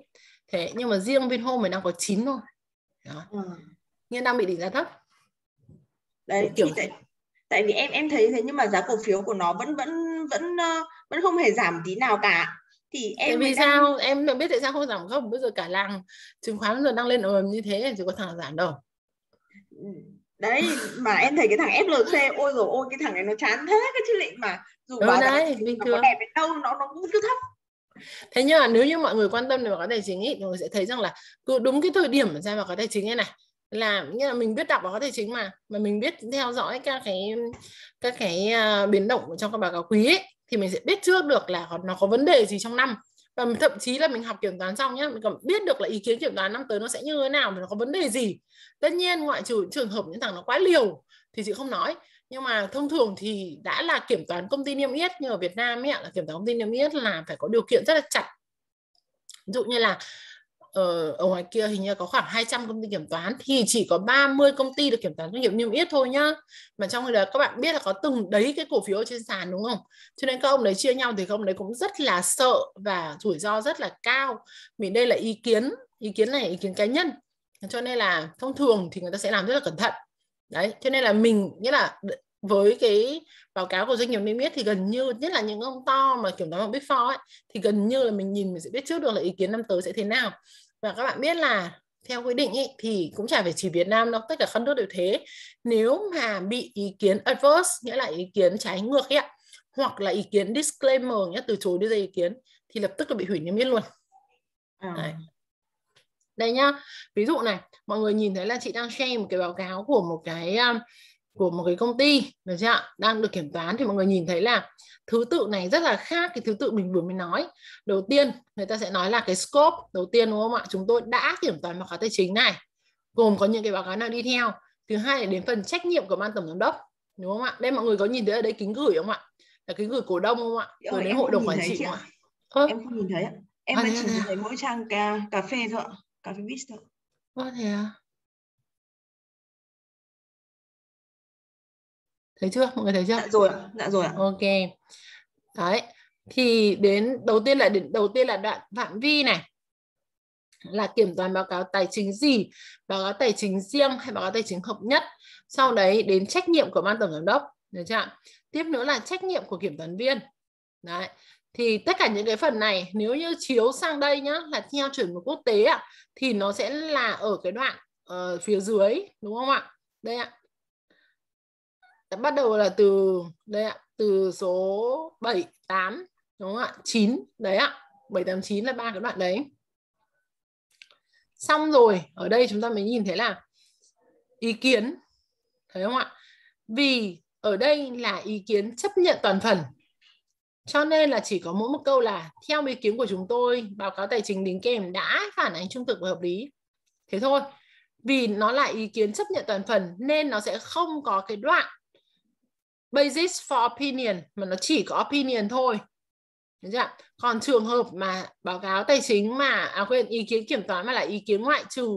thế nhưng mà riêng Vinhome mình đang có 9 thôi đó ừ. Ờ. nhưng đang bị định giá thấp đấy kiểu tại, tại vì em em thấy thế nhưng mà giá cổ phiếu của nó vẫn vẫn vẫn ờ, vẫn không hề giảm tí nào cả thì em tại vì đang... sao em được biết tại sao không giảm không bây giờ cả làng chứng khoán giờ đang lên ầm như thế thì có thằng giảm đâu ừ đấy mà em thấy cái thằng FLC ôi rồi ôi cái thằng này nó chán thế cái chứ lịnh mà dù ừ, bảo đấy, bình nó thường. đẹp đến đâu nó nó cũng cứ thấp thế nhưng mà nếu như mọi người quan tâm về báo cáo tài chính ấy, mọi người sẽ thấy rằng là cứ đúng cái thời điểm ra báo cáo tài chính này này là như là mình biết đọc báo cáo tài chính mà mà mình biết theo dõi các cái các cái uh, biến động trong các báo cáo quý ấy, thì mình sẽ biết trước được là nó có vấn đề gì trong năm và mình thậm chí là mình học kiểm toán xong nhé mình còn biết được là ý kiến kiểm toán năm tới nó sẽ như thế nào nó có vấn đề gì tất nhiên ngoại trừ trường hợp những thằng nó quá liều thì chị không nói nhưng mà thông thường thì đã là kiểm toán công ty niêm yết như ở Việt Nam ấy là kiểm toán công ty niêm yết là phải có điều kiện rất là chặt ví dụ như là ở, ờ, ở ngoài kia hình như có khoảng 200 công ty kiểm toán thì chỉ có 30 công ty được kiểm toán doanh nghiệp niêm yết thôi nhá mà trong khi đó các bạn biết là có từng đấy cái cổ phiếu trên sàn đúng không cho nên các ông đấy chia nhau thì các ông đấy cũng rất là sợ và rủi ro rất là cao mình đây là ý kiến ý kiến này ý kiến cá nhân cho nên là thông thường thì người ta sẽ làm rất là cẩn thận đấy cho nên là mình nghĩa là với cái báo cáo của doanh nghiệp niêm yết thì gần như nhất là những ông to mà kiểu nói bằng big four ấy thì gần như là mình nhìn mình sẽ biết trước được là ý kiến năm tới sẽ thế nào và các bạn biết là theo quy định ý, thì cũng chả phải chỉ Việt Nam đâu tất cả các nước đều thế nếu mà bị ý kiến adverse nghĩa là ý kiến trái ngược ấy hoặc là ý kiến disclaimer nghĩa từ chối đưa ra ý kiến thì lập tức là bị hủy niêm yết luôn à. Đấy. đây nhá ví dụ này mọi người nhìn thấy là chị đang share một cái báo cáo của một cái um, của một cái công ty được chưa đang được kiểm toán thì mọi người nhìn thấy là thứ tự này rất là khác cái thứ tự mình vừa mới nói đầu tiên người ta sẽ nói là cái scope đầu tiên đúng không ạ chúng tôi đã kiểm toán báo cáo tài chính này gồm có những cái báo cáo nào đi theo thứ hai là đến phần trách nhiệm của ban tổng giám đốc đúng không ạ đây mọi người có nhìn thấy ở đây kính gửi không ạ là kính gửi cổ đông không ạ Gửi đến hội đồng quản trị không ạ em không nhìn thấy ạ em à, chỉ nhìn thấy mỗi trang cà, cà phê thôi ạ cà phê bít thôi ạ à, thế à? thấy chưa mọi người thấy chưa dạ rồi ạ dạ rồi ạ ok đấy thì đến đầu tiên là đến đầu tiên là đoạn phạm vi này là kiểm toán báo cáo tài chính gì báo cáo tài chính riêng hay báo cáo tài chính hợp nhất sau đấy đến trách nhiệm của ban tổng giám đốc được chưa tiếp nữa là trách nhiệm của kiểm toán viên đấy thì tất cả những cái phần này nếu như chiếu sang đây nhá là theo chuẩn mực quốc tế ạ thì nó sẽ là ở cái đoạn uh, phía dưới đúng không ạ đây ạ đã bắt đầu là từ đây ạ từ số 7 8 đúng không ạ 9 đấy ạ 7 8 9 là ba cái đoạn đấy xong rồi ở đây chúng ta mới nhìn thấy là ý kiến thấy không ạ vì ở đây là ý kiến chấp nhận toàn phần cho nên là chỉ có mỗi một câu là theo ý kiến của chúng tôi báo cáo tài chính đính kèm đã phản ánh trung thực và hợp lý thế thôi vì nó là ý kiến chấp nhận toàn phần nên nó sẽ không có cái đoạn basis for opinion mà nó chỉ có opinion thôi Đúng chưa? còn trường hợp mà báo cáo tài chính mà à quên ý kiến kiểm toán mà là ý kiến ngoại trừ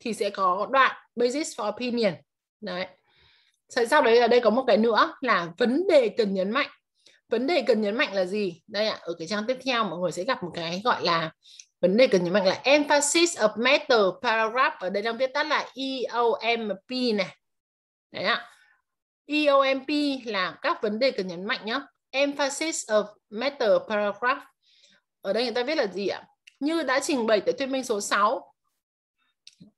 thì sẽ có đoạn basis for opinion đấy sau đấy ở đây có một cái nữa là vấn đề cần nhấn mạnh vấn đề cần nhấn mạnh là gì đây ạ ở cái trang tiếp theo mọi người sẽ gặp một cái gọi là vấn đề cần nhấn mạnh là emphasis of matter paragraph ở đây đang viết tắt là EOMP này đấy ạ EOMP là các vấn đề cần nhấn mạnh nhé. Emphasis of Matter Paragraph. Ở đây người ta viết là gì ạ? Như đã trình bày tại thuyết minh số 6,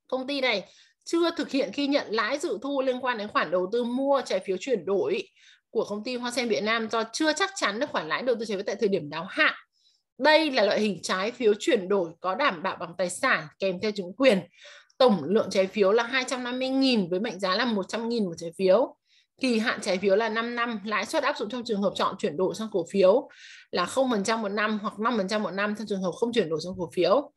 công ty này chưa thực hiện khi nhận lãi dự thu liên quan đến khoản đầu tư mua trái phiếu chuyển đổi của công ty Hoa Sen Việt Nam do chưa chắc chắn được khoản lãi đầu tư trái phiếu tại thời điểm đáo hạn. Đây là loại hình trái phiếu chuyển đổi có đảm bảo bằng tài sản kèm theo chứng quyền. Tổng lượng trái phiếu là 250.000 với mệnh giá là 100.000 một trái phiếu. Kỳ hạn trái phiếu là 5 năm, lãi suất áp dụng trong trường hợp chọn chuyển đổi sang cổ phiếu là 0% một năm hoặc 5% một năm trong trường hợp không chuyển đổi sang cổ phiếu.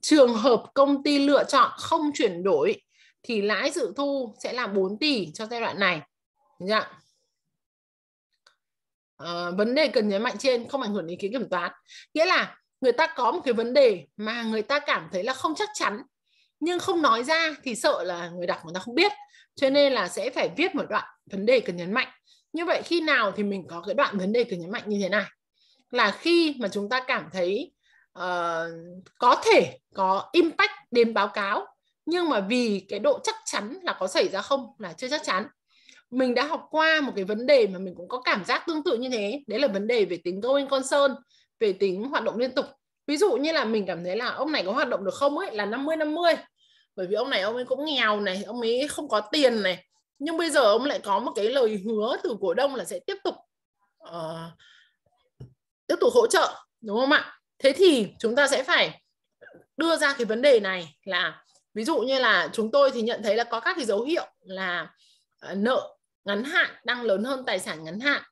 Trường hợp công ty lựa chọn không chuyển đổi thì lãi dự thu sẽ là 4 tỷ cho giai đoạn này. Đúng À, ờ, vấn đề cần nhấn mạnh trên không ảnh hưởng đến kiến kiểm toán. Nghĩa là người ta có một cái vấn đề mà người ta cảm thấy là không chắc chắn nhưng không nói ra thì sợ là người đọc người ta không biết cho nên là sẽ phải viết một đoạn vấn đề cần nhấn mạnh như vậy khi nào thì mình có cái đoạn vấn đề cần nhấn mạnh như thế này là khi mà chúng ta cảm thấy uh, có thể có impact đến báo cáo nhưng mà vì cái độ chắc chắn là có xảy ra không là chưa chắc chắn mình đã học qua một cái vấn đề mà mình cũng có cảm giác tương tự như thế đấy là vấn đề về tính going concern về tính hoạt động liên tục ví dụ như là mình cảm thấy là ông này có hoạt động được không ấy là 50 50 bởi vì ông này ông ấy cũng nghèo này ông ấy không có tiền này nhưng bây giờ ông lại có một cái lời hứa từ cổ đông là sẽ tiếp tục uh, tiếp tục hỗ trợ đúng không ạ thế thì chúng ta sẽ phải đưa ra cái vấn đề này là ví dụ như là chúng tôi thì nhận thấy là có các cái dấu hiệu là uh, nợ ngắn hạn đang lớn hơn tài sản ngắn hạn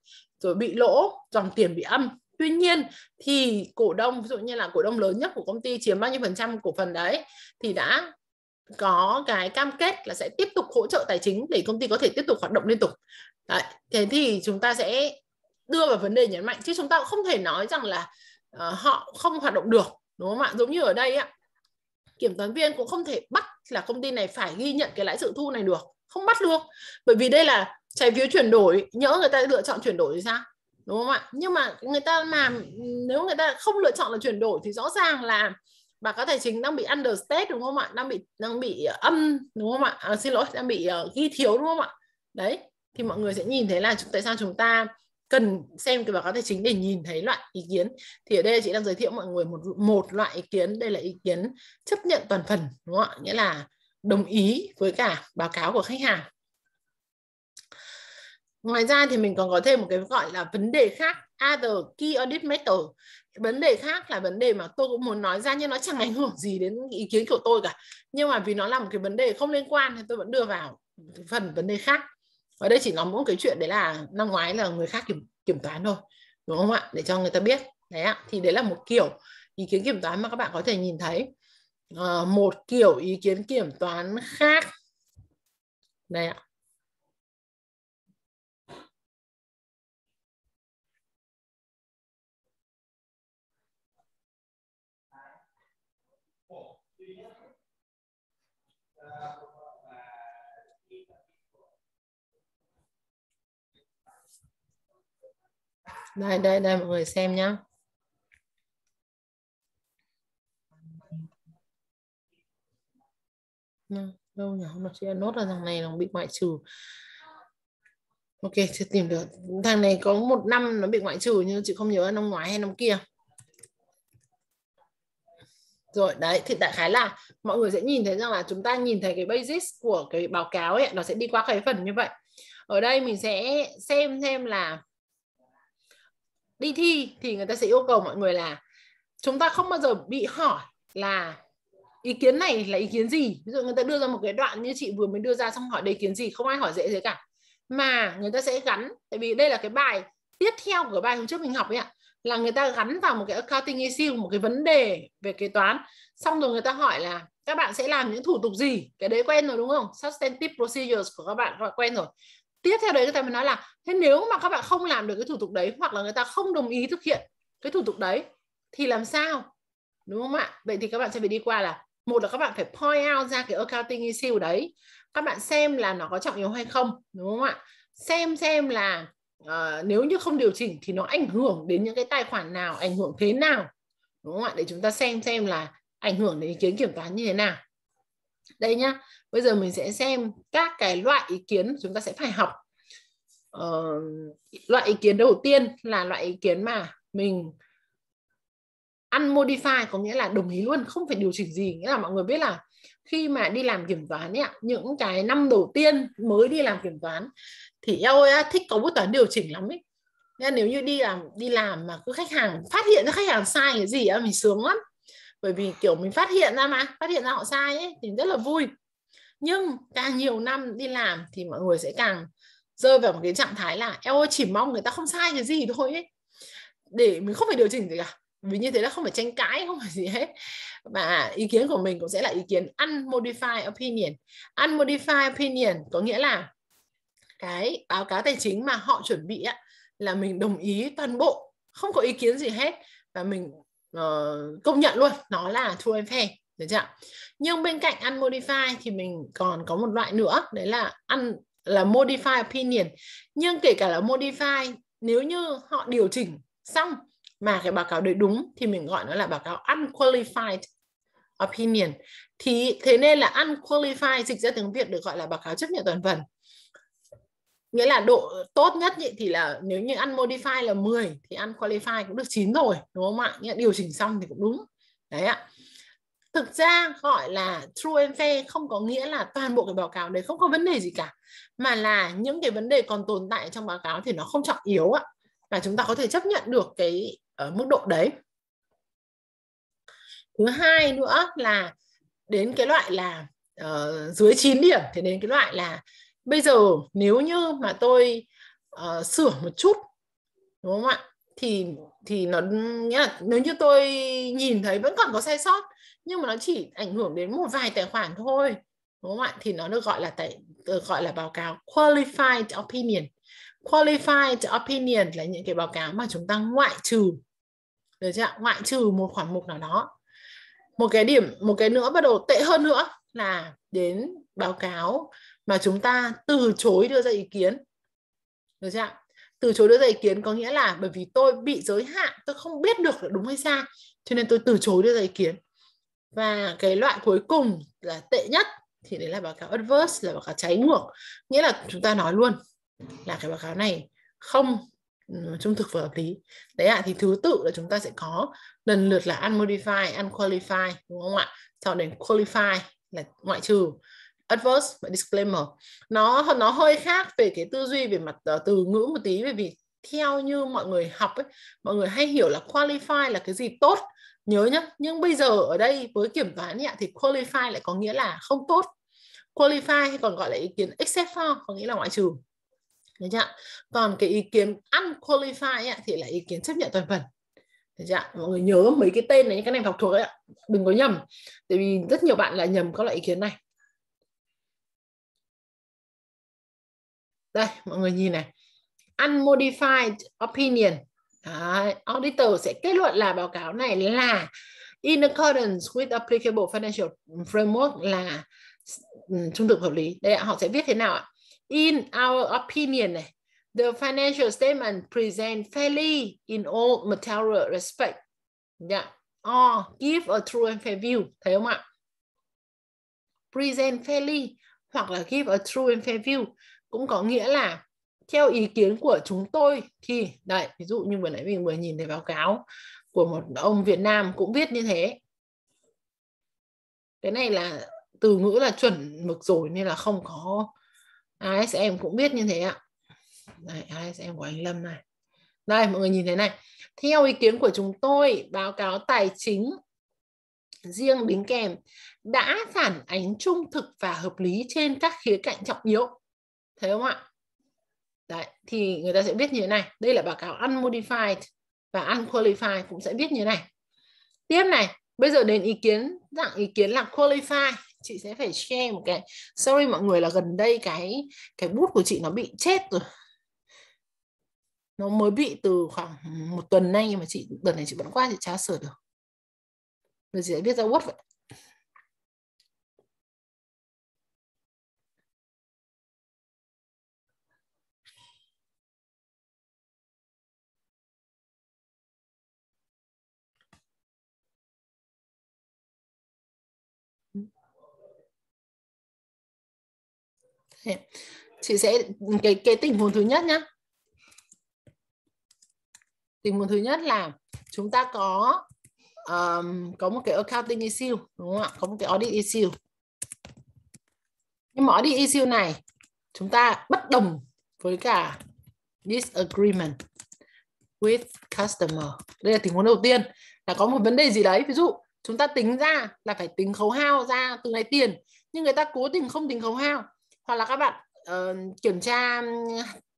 rồi bị lỗ dòng tiền bị âm tuy nhiên thì cổ đông ví dụ như là cổ đông lớn nhất của công ty chiếm bao nhiêu phần trăm cổ phần đấy thì đã có cái cam kết là sẽ tiếp tục hỗ trợ tài chính để công ty có thể tiếp tục hoạt động liên tục Đấy, thế thì chúng ta sẽ đưa vào vấn đề nhấn mạnh chứ chúng ta cũng không thể nói rằng là uh, họ không hoạt động được đúng không ạ giống như ở đây ạ kiểm toán viên cũng không thể bắt là công ty này phải ghi nhận cái lãi dự thu này được không bắt luôn. bởi vì đây là trái phiếu chuyển đổi nhỡ người ta lựa chọn chuyển đổi thì sao đúng không ạ nhưng mà người ta mà nếu người ta không lựa chọn là chuyển đổi thì rõ ràng là báo cáo tài chính đang bị understate đúng không ạ đang bị đang bị ờ, âm đúng không ạ à, xin lỗi đang bị uh, ghi thiếu đúng không ạ đấy thì mọi người sẽ nhìn thấy là tại sao chúng ta cần xem cái báo cáo tài chính để nhìn thấy loại ý kiến thì ở đây chị đang giới thiệu mọi người một một loại ý kiến đây là ý kiến chấp nhận toàn phần đúng không ạ nghĩa là đồng ý với cả báo cáo của khách hàng ngoài ra thì mình còn có thêm một cái gọi là vấn đề khác other key audit matter vấn đề khác là vấn đề mà tôi cũng muốn nói ra nhưng nó chẳng ảnh hưởng gì đến ý kiến của tôi cả nhưng mà vì nó là một cái vấn đề không liên quan thì tôi vẫn đưa vào phần vấn đề khác ở đây chỉ nói mỗi cái chuyện đấy là năm ngoái là người khác kiểm kiểm toán thôi đúng không ạ để cho người ta biết đấy ạ thì đấy là một kiểu ý kiến kiểm toán mà các bạn có thể nhìn thấy à, một kiểu ý kiến kiểm toán khác đây ạ đây đây đây mọi người xem nhé đâu nhỉ nó sẽ nốt là thằng này nó bị ngoại trừ ok chưa tìm được thằng này có một năm nó bị ngoại trừ nhưng chị không nhớ năm ngoái hay năm kia rồi đấy thì đại khái là mọi người sẽ nhìn thấy rằng là chúng ta nhìn thấy cái basis của cái báo cáo ấy nó sẽ đi qua cái phần như vậy ở đây mình sẽ xem xem là đi thi thì người ta sẽ yêu cầu mọi người là chúng ta không bao giờ bị hỏi là ý kiến này là ý kiến gì ví dụ người ta đưa ra một cái đoạn như chị vừa mới đưa ra xong hỏi đề kiến gì không ai hỏi dễ thế cả mà người ta sẽ gắn tại vì đây là cái bài tiếp theo của bài hôm trước mình học ấy ạ là người ta gắn vào một cái accounting issue một cái vấn đề về kế toán xong rồi người ta hỏi là các bạn sẽ làm những thủ tục gì cái đấy quen rồi đúng không substantive procedures của các bạn các bạn quen rồi tiếp theo đấy người ta mới nói là thế nếu mà các bạn không làm được cái thủ tục đấy hoặc là người ta không đồng ý thực hiện cái thủ tục đấy thì làm sao đúng không ạ vậy thì các bạn sẽ phải đi qua là một là các bạn phải point out ra cái accounting issue đấy các bạn xem là nó có trọng yếu hay không đúng không ạ xem xem là uh, nếu như không điều chỉnh thì nó ảnh hưởng đến những cái tài khoản nào ảnh hưởng thế nào đúng không ạ để chúng ta xem xem là ảnh hưởng đến ý kiến kiểm toán như thế nào đây nhá bây giờ mình sẽ xem các cái loại ý kiến chúng ta sẽ phải học ờ, loại ý kiến đầu tiên là loại ý kiến mà mình ăn modify có nghĩa là đồng ý luôn không phải điều chỉnh gì nghĩa là mọi người biết là khi mà đi làm kiểm toán ấy, những cái năm đầu tiên mới đi làm kiểm toán thì eo ơi thích có bút toán điều chỉnh lắm ấy nên nếu như đi làm đi làm mà cứ khách hàng phát hiện ra khách hàng sai cái gì á mình sướng lắm bởi vì kiểu mình phát hiện ra mà phát hiện ra họ sai ấy thì rất là vui nhưng càng nhiều năm đi làm thì mọi người sẽ càng rơi vào một cái trạng thái là em ơi chỉ mong người ta không sai cái gì thôi ấy để mình không phải điều chỉnh gì cả vì như thế là không phải tranh cãi không phải gì hết và ý kiến của mình cũng sẽ là ý kiến unmodified opinion unmodified opinion có nghĩa là cái báo cáo tài chính mà họ chuẩn bị á, là mình đồng ý toàn bộ không có ý kiến gì hết và mình uh, công nhận luôn nó là true and fair được chưa nhưng bên cạnh ăn modify thì mình còn có một loại nữa đấy là ăn là modify opinion nhưng kể cả là modify nếu như họ điều chỉnh xong mà cái báo cáo đấy đúng thì mình gọi nó là báo cáo unqualified opinion thì thế nên là unqualified dịch ra tiếng Việt được gọi là báo cáo chấp nhận toàn phần nghĩa là độ tốt nhất thì là nếu như ăn modify là 10 thì ăn qualify cũng được 9 rồi đúng không ạ nghĩa điều chỉnh xong thì cũng đúng đấy ạ thực ra gọi là true and fair không có nghĩa là toàn bộ cái báo cáo đấy không có vấn đề gì cả mà là những cái vấn đề còn tồn tại trong báo cáo thì nó không trọng yếu ạ và chúng ta có thể chấp nhận được cái ở ờ, mức độ đấy thứ hai nữa là đến cái loại là uh, dưới 9 điểm thì đến cái loại là bây giờ nếu như mà tôi uh, sửa một chút đúng không ạ thì thì nó nghĩa là nếu như tôi nhìn thấy vẫn còn có sai sót nhưng mà nó chỉ ảnh hưởng đến một vài tài khoản thôi đúng không ạ thì nó được gọi là tại được gọi là báo cáo qualified opinion qualified opinion là những cái báo cáo mà chúng ta ngoại trừ được chưa ngoại trừ một khoản mục nào đó một cái điểm một cái nữa bắt đầu tệ hơn nữa là đến báo cáo mà chúng ta từ chối đưa ra ý kiến được chưa từ chối đưa ra ý kiến có nghĩa là bởi vì tôi bị giới hạn tôi không biết được là đúng hay sai cho nên tôi từ chối đưa ra ý kiến và cái loại cuối cùng là tệ nhất thì đấy là báo cáo adverse là báo cáo trái ngược nghĩa là chúng ta nói luôn là cái báo cáo này không ừ, trung thực và hợp lý đấy ạ à, thì thứ tự là chúng ta sẽ có lần lượt là unmodified unqualified đúng không ạ sau đến qualify là ngoại trừ adverse và disclaimer nó nó hơi khác về cái tư duy về mặt ờ, từ ngữ một tí bởi vì theo như mọi người học ấy mọi người hay hiểu là qualify là cái gì tốt nhớ nhá nhưng bây giờ ở đây với kiểm toán ạ thì qualify lại có nghĩa là không tốt qualify hay còn gọi là ý kiến except for có nghĩa là ngoại trừ được chưa còn cái ý kiến unqualified thì là ý kiến chấp nhận toàn phần được chưa mọi người nhớ mấy cái tên này những cái này học thuộc ấy ạ đừng có nhầm tại vì rất nhiều bạn lại nhầm các loại ý kiến này đây mọi người nhìn này unmodified opinion Đấy, auditor sẽ kết luận là báo cáo này là in accordance with applicable financial framework là ừ, trung thực hợp lý. Đây họ sẽ viết thế nào ạ? In our opinion này, the financial statement present fairly in all material respect. Yeah. Dạ, or give a true and fair view. Thấy không ạ? Present fairly hoặc là give a true and fair view cũng có nghĩa là theo ý kiến của chúng tôi thì đây ví dụ như vừa nãy mình vừa nhìn thấy báo cáo của một ông Việt Nam cũng viết như thế cái này là từ ngữ là chuẩn mực rồi nên là không có ASM cũng biết như thế ạ đây, ASM của anh Lâm này đây mọi người nhìn thấy này theo ý kiến của chúng tôi báo cáo tài chính riêng đính kèm đã phản ánh trung thực và hợp lý trên các khía cạnh trọng yếu thấy không ạ Đấy, thì người ta sẽ viết như thế này. Đây là báo cáo unmodified và unqualified cũng sẽ viết như thế này. Tiếp này, bây giờ đến ý kiến dạng ý kiến là qualified chị sẽ phải share một cái sorry mọi người là gần đây cái cái bút của chị nó bị chết rồi nó mới bị từ khoảng một tuần nay nhưng mà chị tuần này chị vẫn qua chị trả sửa được rồi chị sẽ viết ra word vậy chị sẽ cái cái tình huống thứ nhất nhá tình huống thứ nhất là chúng ta có um, có một cái accounting issue đúng không ạ có một cái audit issue nhưng mà audit issue này chúng ta bất đồng với cả disagreement with customer đây là tình huống đầu tiên là có một vấn đề gì đấy ví dụ chúng ta tính ra là phải tính khấu hao ra từ này tiền nhưng người ta cố tình không tính khấu hao hoặc là các bạn uh, kiểm tra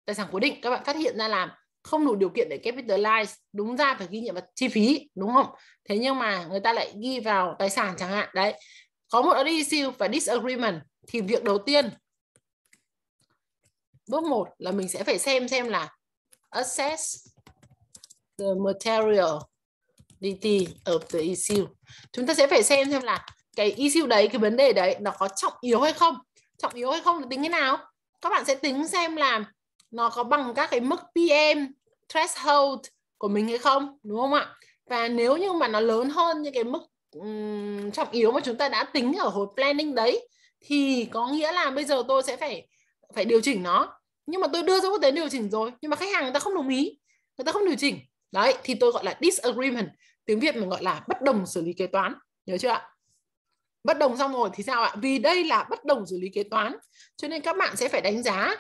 tài sản cố định các bạn phát hiện ra là không đủ điều kiện để capitalize đúng ra phải ghi nhận vào chi phí đúng không thế nhưng mà người ta lại ghi vào tài sản chẳng hạn đấy có một issue và disagreement thì việc đầu tiên bước một là mình sẽ phải xem xem là assess the material DT of the issue. Chúng ta sẽ phải xem xem là cái issue đấy, cái vấn đề đấy nó có trọng yếu hay không trọng yếu hay không tính thế nào các bạn sẽ tính xem là nó có bằng các cái mức PM threshold của mình hay không đúng không ạ và nếu như mà nó lớn hơn những cái mức um, trọng yếu mà chúng ta đã tính ở hồi planning đấy thì có nghĩa là bây giờ tôi sẽ phải phải điều chỉnh nó nhưng mà tôi đưa ra quốc tế điều chỉnh rồi nhưng mà khách hàng người ta không đồng ý người ta không điều chỉnh đấy thì tôi gọi là disagreement tiếng việt mình gọi là bất đồng xử lý kế toán nhớ chưa ạ bất đồng xong rồi thì sao ạ vì đây là bất đồng xử lý kế toán cho nên các bạn sẽ phải đánh giá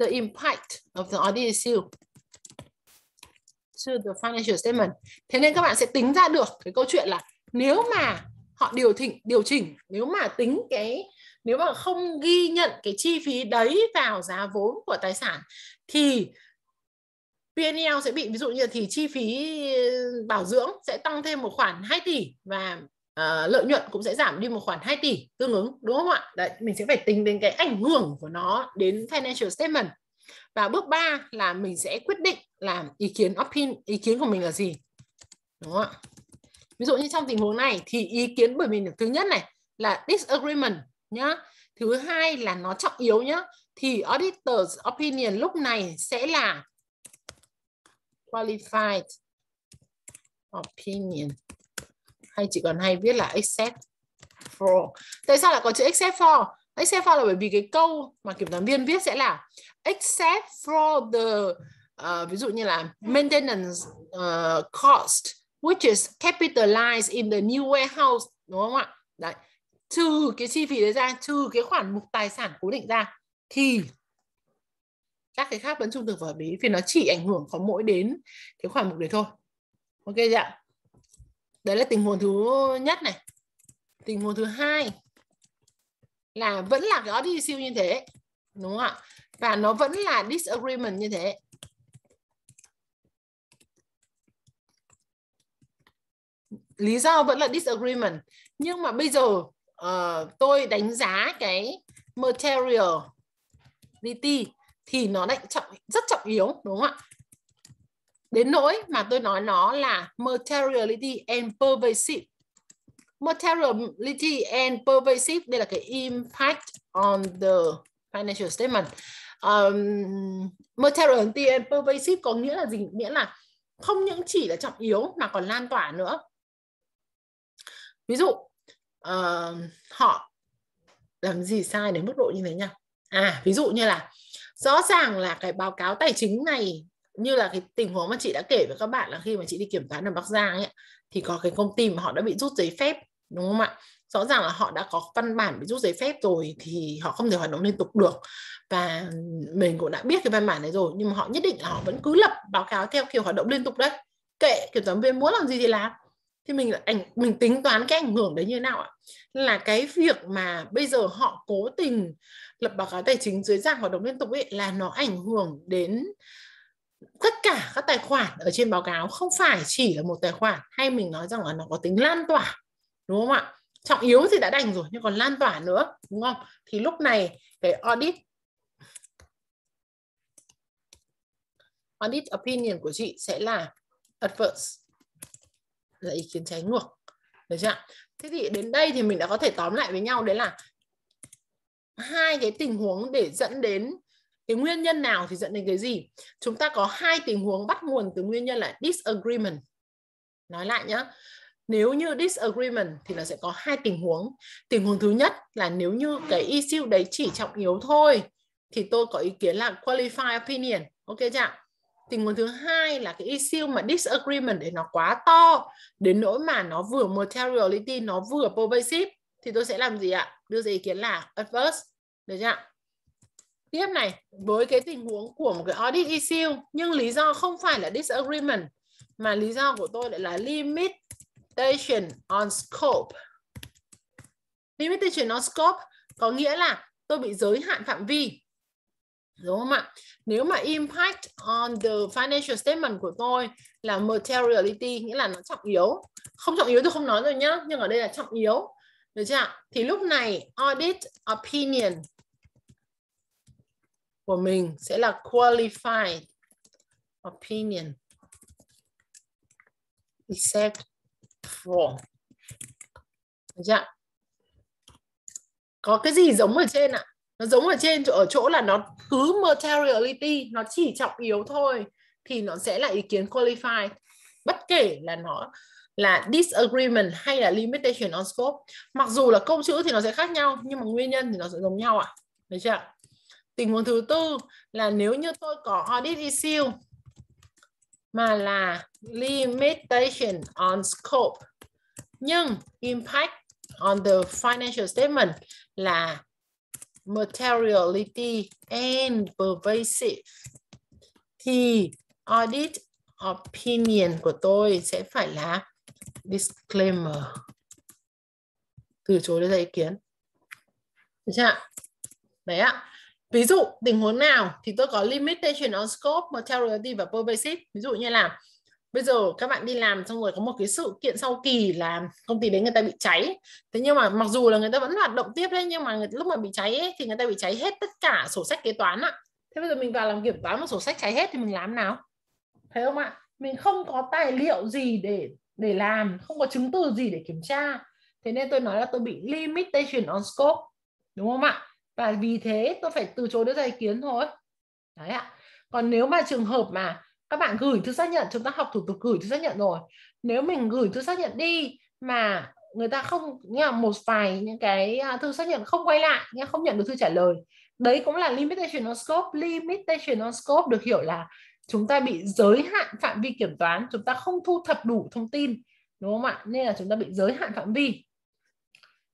the impact of the audit issue to the financial statement thế nên các bạn sẽ tính ra được cái câu chuyện là nếu mà họ điều chỉnh điều chỉnh nếu mà tính cái nếu mà không ghi nhận cái chi phí đấy vào giá vốn của tài sản thì PNL sẽ bị ví dụ như thì chi phí ờ, bảo dưỡng sẽ tăng thêm một khoản 2 tỷ và uh, lợi nhuận cũng sẽ giảm đi một khoản 2 tỷ tương ứng đúng không ạ? Đấy, mình sẽ phải tính đến cái ảnh hưởng của nó đến financial statement. Và bước 3 là mình sẽ quyết định làm ý kiến opinion, ý kiến của mình là gì. Đúng không ạ? Ví dụ như trong tình huống này thì ý kiến bởi mình thứ nhất này là disagreement nhá. Thứ hai là nó trọng yếu nhá. Thì auditor's opinion lúc này sẽ là qualified opinion hay chỉ còn hay viết là except for tại sao lại có chữ except for except for là bởi vì cái câu mà kiểm toán viên viết sẽ là except for the uh, ví dụ như là maintenance uh, cost which is capitalized in the new warehouse đúng không ạ đấy trừ cái chi phí đấy ra trừ cái khoản mục tài sản cố định ra thì các cái khác vẫn trung thực và hợp lý vì nó chỉ ảnh hưởng có mỗi đến cái khoản mục đấy thôi ok dạ đấy là tình huống thứ nhất này tình huống thứ hai là vẫn là cái audit issue như thế đúng không ạ và nó vẫn là disagreement như thế lý do vẫn là disagreement nhưng mà bây giờ uh, tôi đánh giá cái materiality thì nó lại trọng rất trọng yếu đúng không ạ đến nỗi mà tôi nói nó là materiality and pervasive materiality and pervasive đây là cái impact on the financial statement um, materiality and pervasive có nghĩa là gì nghĩa là không những chỉ là trọng yếu mà còn lan tỏa nữa ví dụ uh, họ làm gì sai đến mức độ như thế nhỉ à ví dụ như là rõ ràng là cái báo cáo tài chính này như là cái tình huống mà chị đã kể với các bạn là khi mà chị đi kiểm toán ở Bắc Giang ấy thì có cái công ty mà họ đã bị rút giấy phép đúng không ạ rõ ràng là họ đã có văn bản bị rút giấy phép rồi thì họ không thể hoạt động liên tục được và mình cũng đã biết cái văn bản này rồi nhưng mà họ nhất định là họ vẫn cứ lập báo cáo theo kiểu hoạt động liên tục đấy kệ kiểm toán viên muốn làm gì thì làm thì mình ảnh mình tính toán cái ảnh hưởng đấy như thế nào ạ là cái việc mà bây giờ họ cố tình lập báo cáo tài chính dưới dạng hoạt động liên tục ấy là nó ảnh hưởng đến tất cả các tài khoản ở trên báo cáo không phải chỉ là một tài khoản hay mình nói rằng là nó có tính lan tỏa đúng không ạ trọng yếu thì đã đành rồi nhưng còn lan tỏa nữa đúng không thì lúc này cái audit audit opinion của chị sẽ là adverse là ý kiến trái ngược được chưa thế thì đến đây thì mình đã có thể tóm lại với nhau đấy là hai cái tình huống để dẫn đến cái nguyên nhân nào thì dẫn đến cái gì chúng ta có hai tình huống bắt nguồn từ nguyên nhân là disagreement nói lại nhá nếu như disagreement thì nó sẽ có hai tình huống tình huống thứ nhất là nếu như cái issue đấy chỉ trọng yếu thôi thì tôi có ý kiến là qualified opinion ok chưa tình huống thứ hai là cái issue mà disagreement để nó quá to đến nỗi mà nó vừa materiality nó vừa pervasive thì tôi sẽ làm gì ạ đưa ra ý kiến là adverse được chưa ạ tiếp này với cái tình huống của một cái audit issue nhưng lý do không phải là disagreement mà lý do của tôi lại là limitation on scope limitation on scope có nghĩa là tôi bị giới hạn phạm vi đúng không ạ nếu mà impact on the financial statement của tôi là materiality nghĩa là nó trọng yếu không trọng yếu tôi không nói rồi nhá nhưng ở đây là trọng yếu được chưa thì lúc này audit opinion của mình sẽ là qualified opinion except for Được có cái gì giống ở trên ạ à? nó giống ở trên ở chỗ là nó cứ materiality nó chỉ trọng yếu thôi thì nó sẽ là ý kiến qualified bất kể là nó là disagreement hay là limitation on scope mặc dù là câu chữ thì nó sẽ khác nhau nhưng mà nguyên nhân thì nó sẽ giống nhau ạ à? được chưa tình huống thứ tư là nếu như tôi có audit issue mà là limitation on scope nhưng impact on the financial statement là materiality and pervasive thì audit opinion của tôi sẽ phải là disclaimer từ chối đưa ra ý kiến được chưa đấy ạ ví dụ tình huống nào thì tôi có limitation on scope, materiality và pervasive ví dụ như là bây giờ các bạn đi làm xong rồi có một cái sự kiện sau kỳ là công ty đấy người ta bị cháy thế nhưng mà mặc dù là người ta vẫn hoạt động tiếp đấy nhưng mà người, lúc mà bị cháy ấy, thì người ta bị cháy hết tất cả sổ sách kế toán ạ thế bây giờ mình vào làm kiểm toán một sổ sách cháy hết thì mình làm nào thấy không ạ mình không có tài liệu gì để để làm không có chứng từ gì để kiểm tra thế nên tôi nói là tôi bị limitation on scope đúng không ạ và vì thế tôi phải từ chối đưa ra ý kiến thôi đấy ạ còn nếu mà trường hợp mà các bạn gửi thư xác nhận chúng ta học thủ tục gửi thư xác nhận rồi nếu mình gửi thư xác nhận đi mà người ta không nghe một vài những cái à, thư xác nhận không quay lại nghe không nhận được thư trả lời đấy cũng là limitation on scope limitation on scope được hiểu là chúng ta bị giới hạn phạm vi kiểm toán chúng ta không thu thập đủ thông tin đúng không ạ nên là chúng ta bị giới hạn phạm vi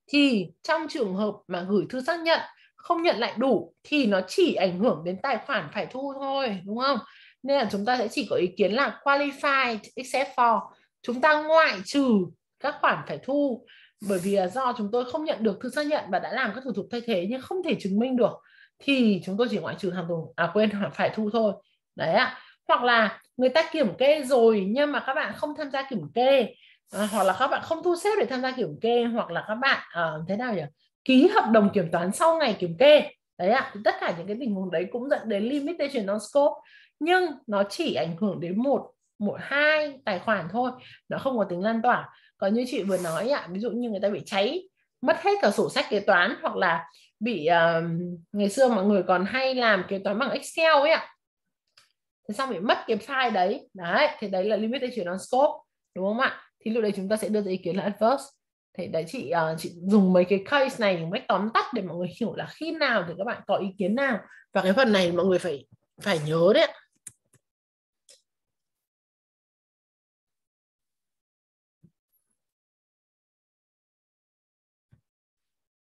thì trong trường hợp mà gửi thư xác nhận không nhận lại đủ thì nó chỉ ảnh hưởng đến tài khoản phải thu thôi đúng không nên là chúng ta sẽ chỉ có ý kiến là qualified except for chúng ta ngoại trừ các khoản phải thu bởi vì là do chúng tôi không nhận được thư xác nhận và đã làm các thủ tục thay thế nhưng không thể chứng minh được thì chúng tôi chỉ ngoại trừ hàng tồn à quên phải thu thôi đấy ạ hoặc là người ta kiểm kê rồi nhưng mà các bạn không tham gia kiểm kê à, hoặc là các bạn không thu xếp để tham gia kiểm kê hoặc là các bạn à, thế nào nhỉ ký hợp đồng kiểm toán sau ngày kiểm kê đấy ạ à, tất cả những cái tình huống đấy cũng dẫn đến limitation on scope nhưng nó chỉ ảnh hưởng đến một một hai tài khoản thôi nó không có tính lan tỏa có như chị vừa nói ạ à, ví dụ như người ta bị cháy mất hết cả sổ sách kế toán hoặc là bị uh, ngày xưa mọi người còn hay làm kế toán bằng excel ấy ạ à. thế xong bị mất cái file đấy đấy thì đấy là limitation on scope đúng không ạ thì lúc đấy chúng ta sẽ đưa ra ý kiến là adverse thì đấy chị uh, chị dùng mấy cái case này một cách tóm tắt để mọi người hiểu là khi nào thì các bạn có ý kiến nào và cái phần này mọi người phải phải nhớ đấy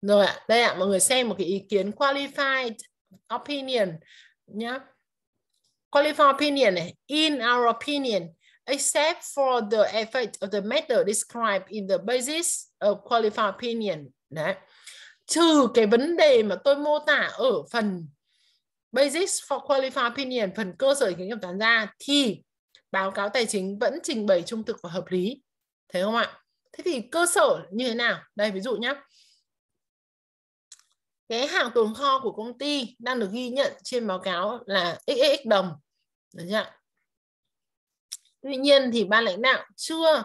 Rồi ạ, đây ạ, mọi người xem một cái ý kiến qualified opinion nhá. Qualified opinion này, in our opinion, except for the effect of the method described in the basis of qualified opinion. Đấy. Trừ cái vấn đề mà tôi mô tả ở phần basis for qualified opinion, phần cơ sở ý kiến kiểm toán ra thì báo cáo tài chính vẫn trình bày trung thực và hợp lý. Thấy không ạ? Thế thì cơ sở như thế nào? Đây ví dụ nhé. Cái hàng tồn kho của công ty đang được ghi nhận trên báo cáo là XX đồng. Được chưa? tuy nhiên thì ban lãnh đạo chưa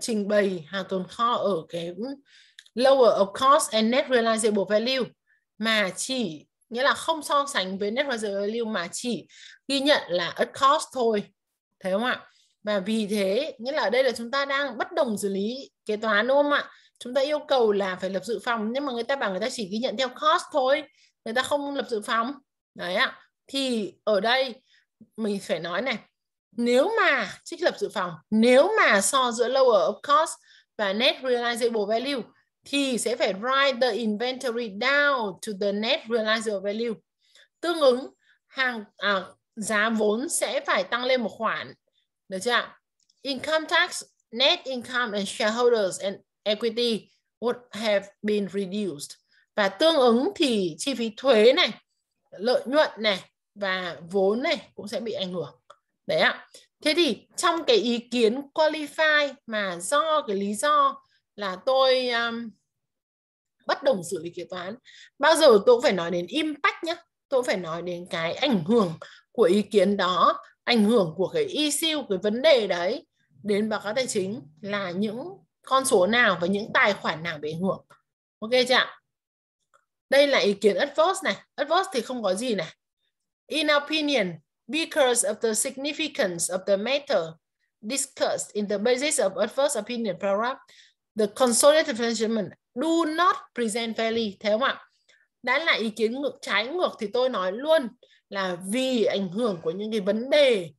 trình bày hàng tồn kho ở cái lower of cost and net realizable value mà chỉ nghĩa là không so sánh với net realizable value mà chỉ ghi nhận là at cost thôi thấy không ạ và vì thế nghĩa là ở đây là chúng ta đang bất đồng xử lý kế toán đúng không ạ chúng ta yêu cầu là phải lập dự phòng nhưng mà người ta bảo người ta chỉ ghi nhận theo cost thôi người ta không lập dự phòng đấy ạ thì ở đây mình phải nói này nếu mà trích lập dự phòng nếu mà so giữa lower of cost và net realizable value thì sẽ phải write the inventory down to the net realizable value tương ứng hàng à, giá vốn sẽ phải tăng lên một khoản được chưa income tax net income and shareholders and equity would have been reduced và tương ứng thì chi phí thuế này lợi nhuận này và vốn này cũng sẽ bị ảnh hưởng đấy ạ thế thì trong cái ý kiến qualify mà do cái lý do là tôi um, bất đồng xử lý kế toán bao giờ tôi cũng phải nói đến impact nhé tôi phải nói đến cái ảnh hưởng của ý kiến đó ảnh hưởng của cái issue cái vấn đề đấy đến báo cáo tài chính là những con số nào và những tài khoản nào bị ảnh hưởng ok chưa ạ đây là ý kiến adverse này adverse thì không có gì này in opinion because of the significance of the matter discussed in the basis of adverse opinion paragraph, the consolidated judgment do not present value. Thế không ạ? Đã là ý kiến ngược trái ngược thì tôi nói luôn là vì ảnh hưởng của những cái vấn đề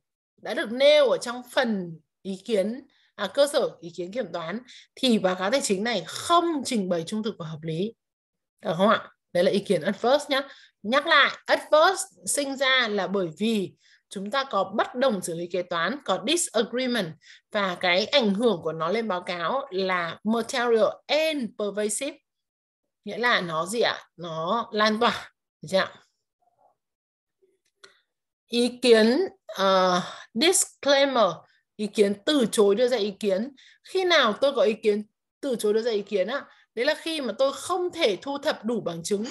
đã được nêu ở trong phần ý kiến à, cơ sở ý kiến kiểm toán thì báo cáo tài chính này không trình bày trung thực và hợp lý. Được không ạ? đấy là ý kiến adverse nhá nhắc lại adverse sinh ra là bởi vì chúng ta có bất đồng xử lý kế toán có disagreement và cái ảnh hưởng của nó lên báo cáo là material and pervasive nghĩa là nó gì ạ nó lan tỏa dạ ý kiến uh, disclaimer ý kiến từ chối đưa ra ý kiến khi nào tôi có ý kiến từ chối đưa ra ý kiến á đấy là khi mà tôi không thể thu thập đủ bằng chứng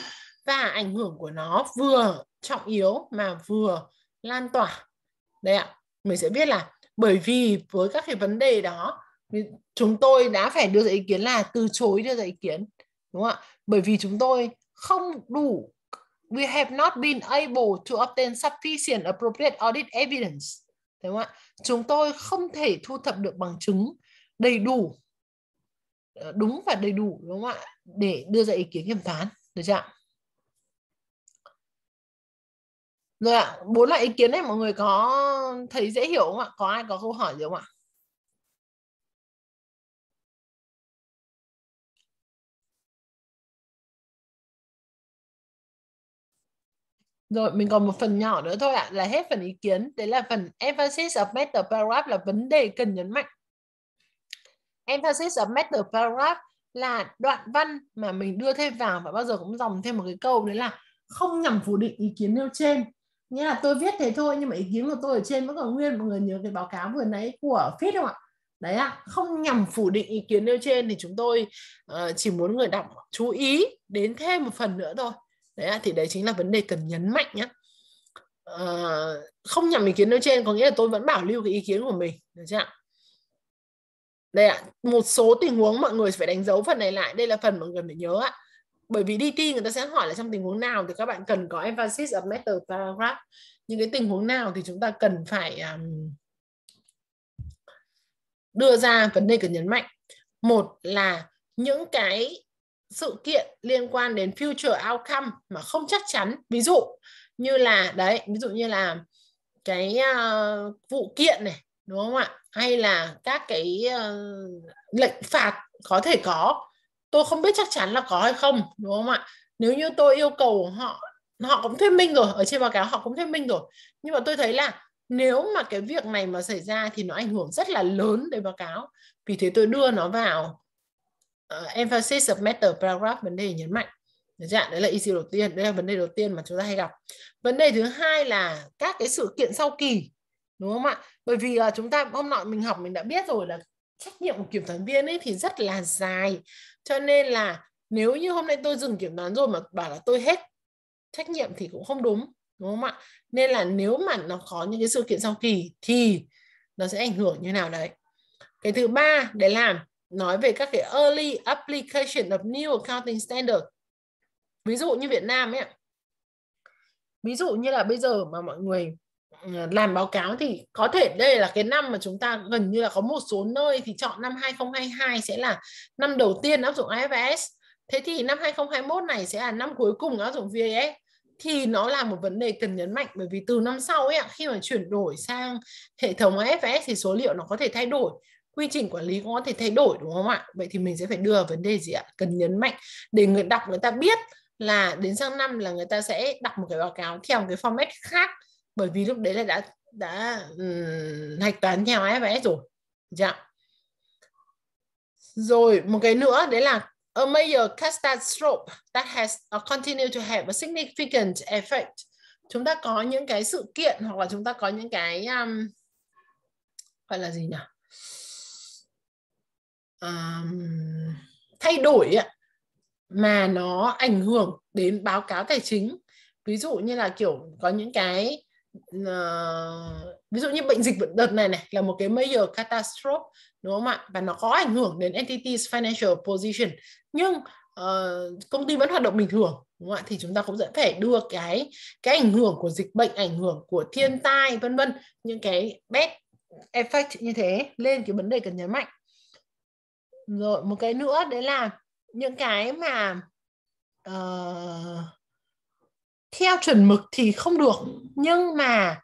và ảnh hưởng của nó vừa trọng yếu mà vừa lan tỏa đấy ạ mình sẽ biết là bởi vì với các cái vấn đề đó chúng tôi đã phải đưa ra ý kiến là từ chối đưa ra ý kiến đúng không ạ bởi vì chúng tôi không đủ we have not been able to obtain sufficient appropriate audit evidence đúng không ạ chúng tôi không thể thu thập được bằng chứng đầy đủ Ờ, đúng và đầy đủ đúng không ạ để đưa ra ý kiến thẩm phán được chưa ạ rồi ạ bốn loại ý kiến này mọi người có thấy dễ hiểu không ạ có ai có câu hỏi gì không ạ Rồi mình còn một phần nhỏ nữa thôi ạ, à, là hết phần ý kiến. Đấy là phần emphasis of meta paragraph là vấn đề cần nhấn mạnh emphasis of matter paragraph là đoạn văn mà mình đưa thêm vào và bao giờ cũng dòng thêm một cái câu đấy là không nhằm phủ định ý kiến nêu trên nghĩa là tôi viết thế thôi nhưng mà ý kiến của tôi ở trên vẫn còn nguyên mọi người nhớ cái báo cáo vừa nãy của Fit không ạ đấy ạ không nhằm phủ định ý kiến nêu trên thì chúng tôi uh, chỉ muốn người đọc chú ý đến thêm một phần nữa thôi đấy ạ thì đấy chính là vấn đề cần nhấn mạnh nhé uh, ờ, không nhằm ý kiến nêu trên có nghĩa là tôi vẫn bảo lưu cái ý kiến của mình được chưa ạ đây ạ một số tình huống mọi người phải đánh dấu phần này lại đây là phần mọi người phải nhớ ạ bởi vì đi thi người ta sẽ hỏi là trong tình huống nào thì các bạn cần có emphasis of method paragraph những cái tình huống nào thì chúng ta cần phải um, đưa ra vấn đề cần nhấn mạnh một là những cái sự kiện liên quan đến future outcome mà không chắc chắn ví dụ như là đấy ví dụ như là cái uh, vụ kiện này đúng không ạ hay là các cái uh, lệnh phạt có thể có tôi không biết chắc chắn là có hay không đúng không ạ nếu như tôi yêu cầu họ họ cũng thuyết minh rồi ở trên báo cáo họ cũng thuyết minh rồi nhưng mà tôi thấy là nếu mà cái việc này mà xảy ra thì nó ảnh hưởng rất là lớn đến báo cáo vì thế tôi đưa nó vào uh, emphasis of matter paragraph vấn đề nhấn mạnh dạng đấy là issue đầu tiên đây là vấn đề đầu tiên mà chúng ta hay gặp vấn đề thứ hai là các cái sự kiện sau kỳ đúng không ạ bởi vì uh, chúng ta hôm nọ mình học mình đã biết rồi là trách nhiệm của kiểm toán viên ấy thì rất là dài cho nên là nếu như hôm nay tôi dừng kiểm toán rồi mà bảo là tôi hết trách nhiệm thì cũng không đúng đúng không ạ nên là nếu mà nó có những cái sự kiện sau kỳ thì nó sẽ ảnh hưởng như nào đấy cái thứ ba để làm nói về các cái early application of new accounting standard ví dụ như Việt Nam ấy ví dụ như là bây giờ mà mọi người Ờ, làm báo cáo thì có thể đây là cái năm mà chúng ta gần như là có một số nơi thì chọn năm 2022 sẽ là năm đầu tiên áp dụng IFS. Thế thì năm 2021 này sẽ là năm cuối cùng áp dụng VAS thì nó là một vấn đề cần nhấn mạnh bởi vì từ năm sau ấy khi mà chuyển đổi sang hệ thống IFS thì số liệu nó có thể thay đổi quy trình quản lý cũng có thể thay đổi đúng không ạ vậy thì mình sẽ phải đưa vấn đề gì ạ cần nhấn mạnh để người đọc người ta biết là đến sang năm là người ta sẽ đọc một cái báo cáo theo một cái format khác bởi vì lúc đấy là đã đã um, hạch toán theo AFS rồi dạ rồi một cái nữa đấy là a major catastrophe that has uh, continued to have a significant effect chúng ta có những cái sự kiện hoặc là chúng ta có những cái um, gọi là gì nhỉ um, thay đổi mà nó ảnh hưởng đến báo cáo tài chính ví dụ như là kiểu có những cái Ờ, ví dụ như bệnh dịch đợt này này là một cái major catastrophe đúng không ạ và nó có ảnh hưởng đến entity's financial position nhưng uh, công ty vẫn hoạt động bình thường đúng không ạ thì chúng ta cũng vẫn phải đưa cái cái ảnh hưởng của dịch bệnh ảnh hưởng của thiên tai vân vân những cái bad effect như thế lên cái vấn đề cần nhấn mạnh rồi một cái nữa đấy là những cái mà uh, theo chuẩn mực thì không được nhưng mà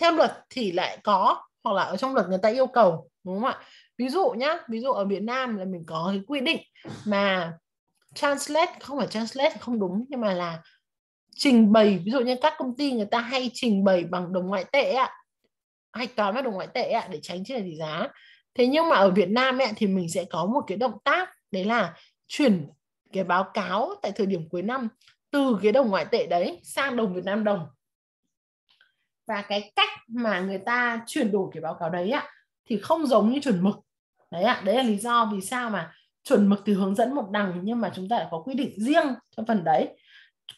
theo luật thì lại có hoặc là ở trong luật người ta yêu cầu đúng không ạ ví dụ nhá ví dụ ở Việt Nam là mình có cái quy định mà translate không phải translate không đúng nhưng mà là trình bày ví dụ như các công ty người ta hay trình bày bằng đồng ngoại tệ ạ hay toán với đồng ngoại tệ ạ để tránh chênh lệch giá thế nhưng mà ở Việt Nam ạ thì mình sẽ có một cái động tác đấy là chuyển cái báo cáo tại thời điểm cuối năm từ cái đồng ngoại tệ đấy sang đồng Việt Nam đồng và cái cách mà người ta chuyển đổi cái báo cáo đấy ạ thì không giống như chuẩn mực đấy ạ đấy là lý do vì sao mà chuẩn mực thì hướng dẫn một đằng nhưng mà chúng ta lại có quy định riêng cho phần đấy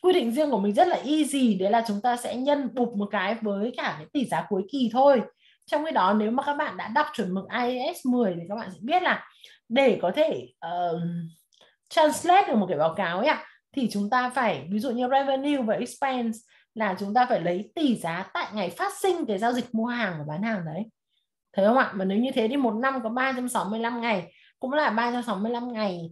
quy định riêng của mình rất là easy đấy là chúng ta sẽ nhân bục một cái với cả cái tỷ giá cuối kỳ thôi trong khi đó nếu mà các bạn đã đọc chuẩn mực IAS 10 thì các bạn sẽ biết là để có thể uh, translate được một cái báo cáo ấy ạ à, thì chúng ta phải ví dụ như revenue và expense là chúng ta phải lấy tỷ giá tại ngày phát sinh cái giao dịch mua hàng và bán hàng đấy thấy không ạ mà nếu như thế thì một năm có 365 ngày cũng là 365 ngày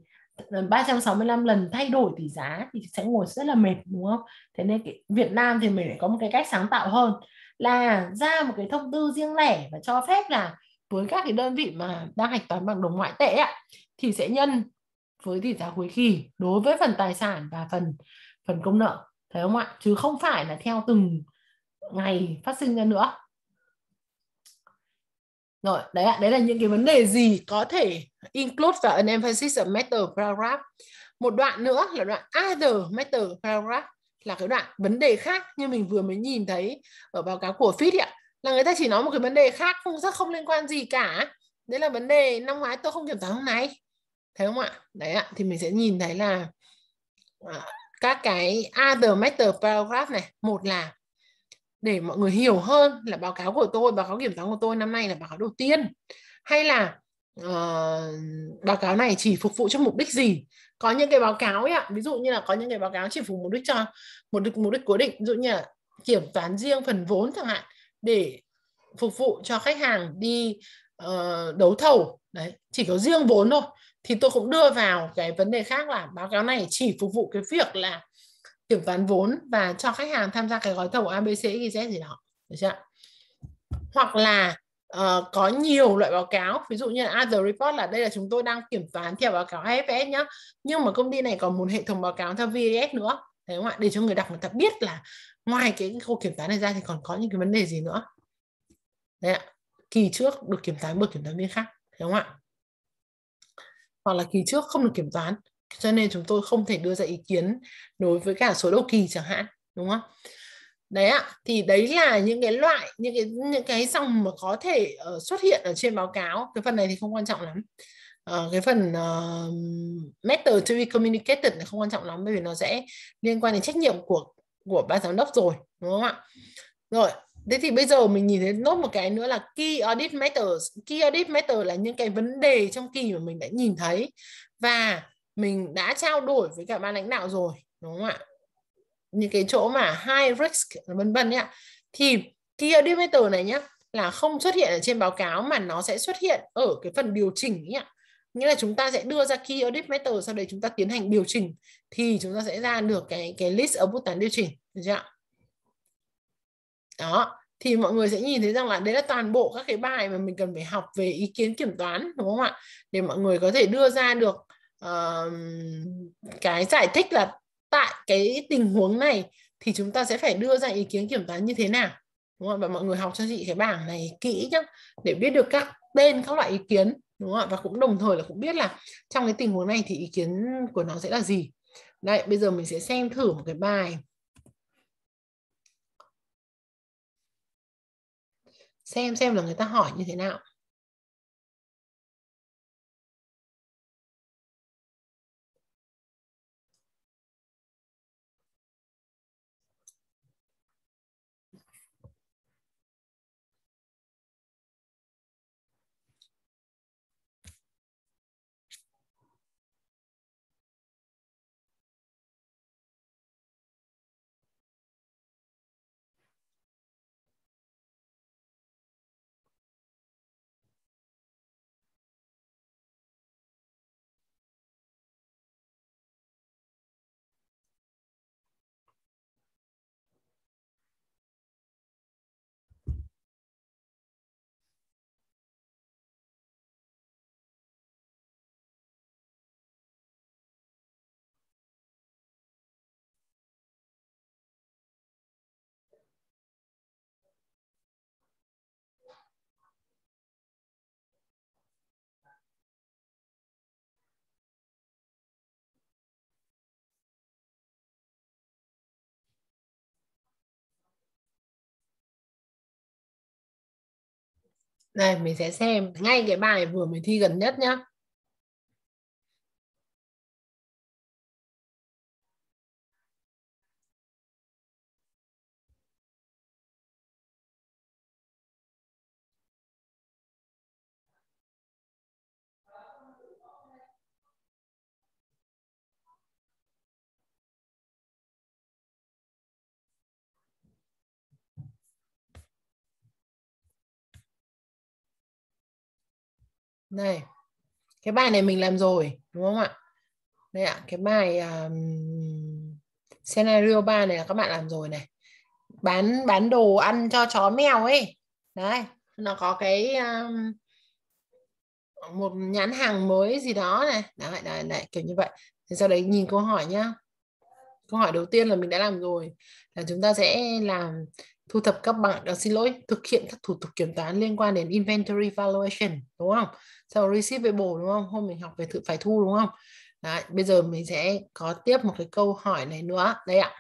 365 lần thay đổi tỷ giá thì sẽ ngồi rất là mệt đúng không thế nên cái Việt Nam thì mình lại có một cái cách sáng tạo hơn là ra một cái thông tư riêng lẻ và cho phép là với các cái đơn vị mà đang hạch toán bằng đồng ngoại tệ ạ thì sẽ nhân với tỷ giá cuối kỳ đối với phần tài sản và phần phần công nợ thấy không ạ chứ không phải là theo từng ngày phát sinh ra nữa rồi đấy ạ đấy là những cái vấn đề gì có thể include và an emphasis of matter paragraph một đoạn nữa là đoạn other matter paragraph là cái đoạn vấn đề khác như mình vừa mới nhìn thấy ở báo cáo của Fit ạ là người ta chỉ nói một cái vấn đề khác không rất không liên quan gì cả đấy là vấn đề năm ngoái tôi không kiểm toán hôm nay thấy không ạ đấy ạ thì mình sẽ nhìn thấy là à, các cái other matter paragraph này một là để mọi người hiểu hơn là báo cáo của tôi báo cáo kiểm toán của tôi năm nay là báo cáo đầu tiên hay là uh, báo cáo này chỉ phục vụ cho mục đích gì có những cái báo cáo ấy ạ ví dụ như là có những cái báo cáo chỉ phục mục đích cho một mục, mục đích cố định ví dụ như là kiểm toán riêng phần vốn chẳng hạn để phục vụ cho khách hàng đi uh, đấu thầu đấy chỉ có riêng vốn thôi thì tôi cũng đưa vào cái vấn đề khác là báo cáo này chỉ phục vụ cái việc là kiểm toán vốn và cho khách hàng tham gia cái gói thầu ABC XYZ gì đó được chưa hoặc là uh, có nhiều loại báo cáo ví dụ như là other report là đây là chúng tôi đang kiểm toán theo báo cáo IFRS nhá nhưng mà công ty này còn một hệ thống báo cáo theo VAS e nữa thế không ạ để cho người đọc người ta biết là ngoài cái khâu kiểm toán này ra thì còn có những cái vấn đề gì nữa đấy ạ kỳ trước được kiểm toán bởi kiểm toán viên khác thế không ạ hoặc là kỳ trước không được kiểm toán cho nên chúng tôi không thể đưa ra ý kiến đối với cả số đầu kỳ chẳng hạn đúng không đấy ạ thì đấy là những cái loại những cái những cái dòng mà có thể uh, xuất hiện ở trên báo cáo cái phần này thì không quan trọng lắm uh, cái phần uh, matter to be communicated này không quan trọng lắm bởi vì nó sẽ liên quan đến trách nhiệm của của ban giám đốc rồi đúng không ạ rồi Thế thì bây giờ mình nhìn thấy nốt một cái nữa là key audit matters. Key audit matter là những cái vấn đề trong kỳ mà mình đã nhìn thấy và mình đã trao đổi với cả ban lãnh đạo rồi, đúng không ạ? Những cái chỗ mà high risk vân vân ạ. Thì key audit matter này nhá là không xuất hiện ở trên báo cáo mà nó sẽ xuất hiện ở cái phần điều chỉnh ấy ạ. Nghĩa là chúng ta sẽ đưa ra key audit matter sau đấy chúng ta tiến hành điều chỉnh thì chúng ta sẽ ra được cái cái list of button điều chỉnh, được chưa ạ? đó thì mọi người sẽ nhìn thấy rằng là đấy là toàn bộ các cái bài mà mình cần phải học về ý kiến kiểm toán đúng không ạ để mọi người có thể đưa ra được uh, cái giải thích là tại cái tình huống này thì chúng ta sẽ phải đưa ra ý kiến kiểm toán như thế nào đúng không ạ và mọi người học cho chị cái bảng này kỹ nhá để biết được các tên các loại ý kiến đúng không ạ và cũng đồng thời là cũng biết là trong cái tình huống này thì ý kiến của nó sẽ là gì đây bây giờ mình sẽ xem thử một cái bài xem xem là người ta hỏi như thế nào Đây mình sẽ xem ngay cái bài vừa mới thi gần nhất nhá. đây cái bài này mình làm rồi đúng không ạ đây ạ cái bài um, scenario 3 này là các bạn làm rồi này bán bán đồ ăn cho chó mèo ấy đấy nó có cái um, một nhãn hàng mới gì đó này đấy, đấy, đấy kiểu như vậy thì sau đấy nhìn câu hỏi nhá câu hỏi đầu tiên là mình đã làm rồi là chúng ta sẽ làm thu thập các bảng. à, ờ, xin lỗi thực hiện các thủ tục kiểm toán liên quan đến inventory valuation đúng không sau receivable đúng không hôm mình học về thử phải thu đúng không Đấy, bây giờ mình sẽ có tiếp một cái câu hỏi này nữa đây ạ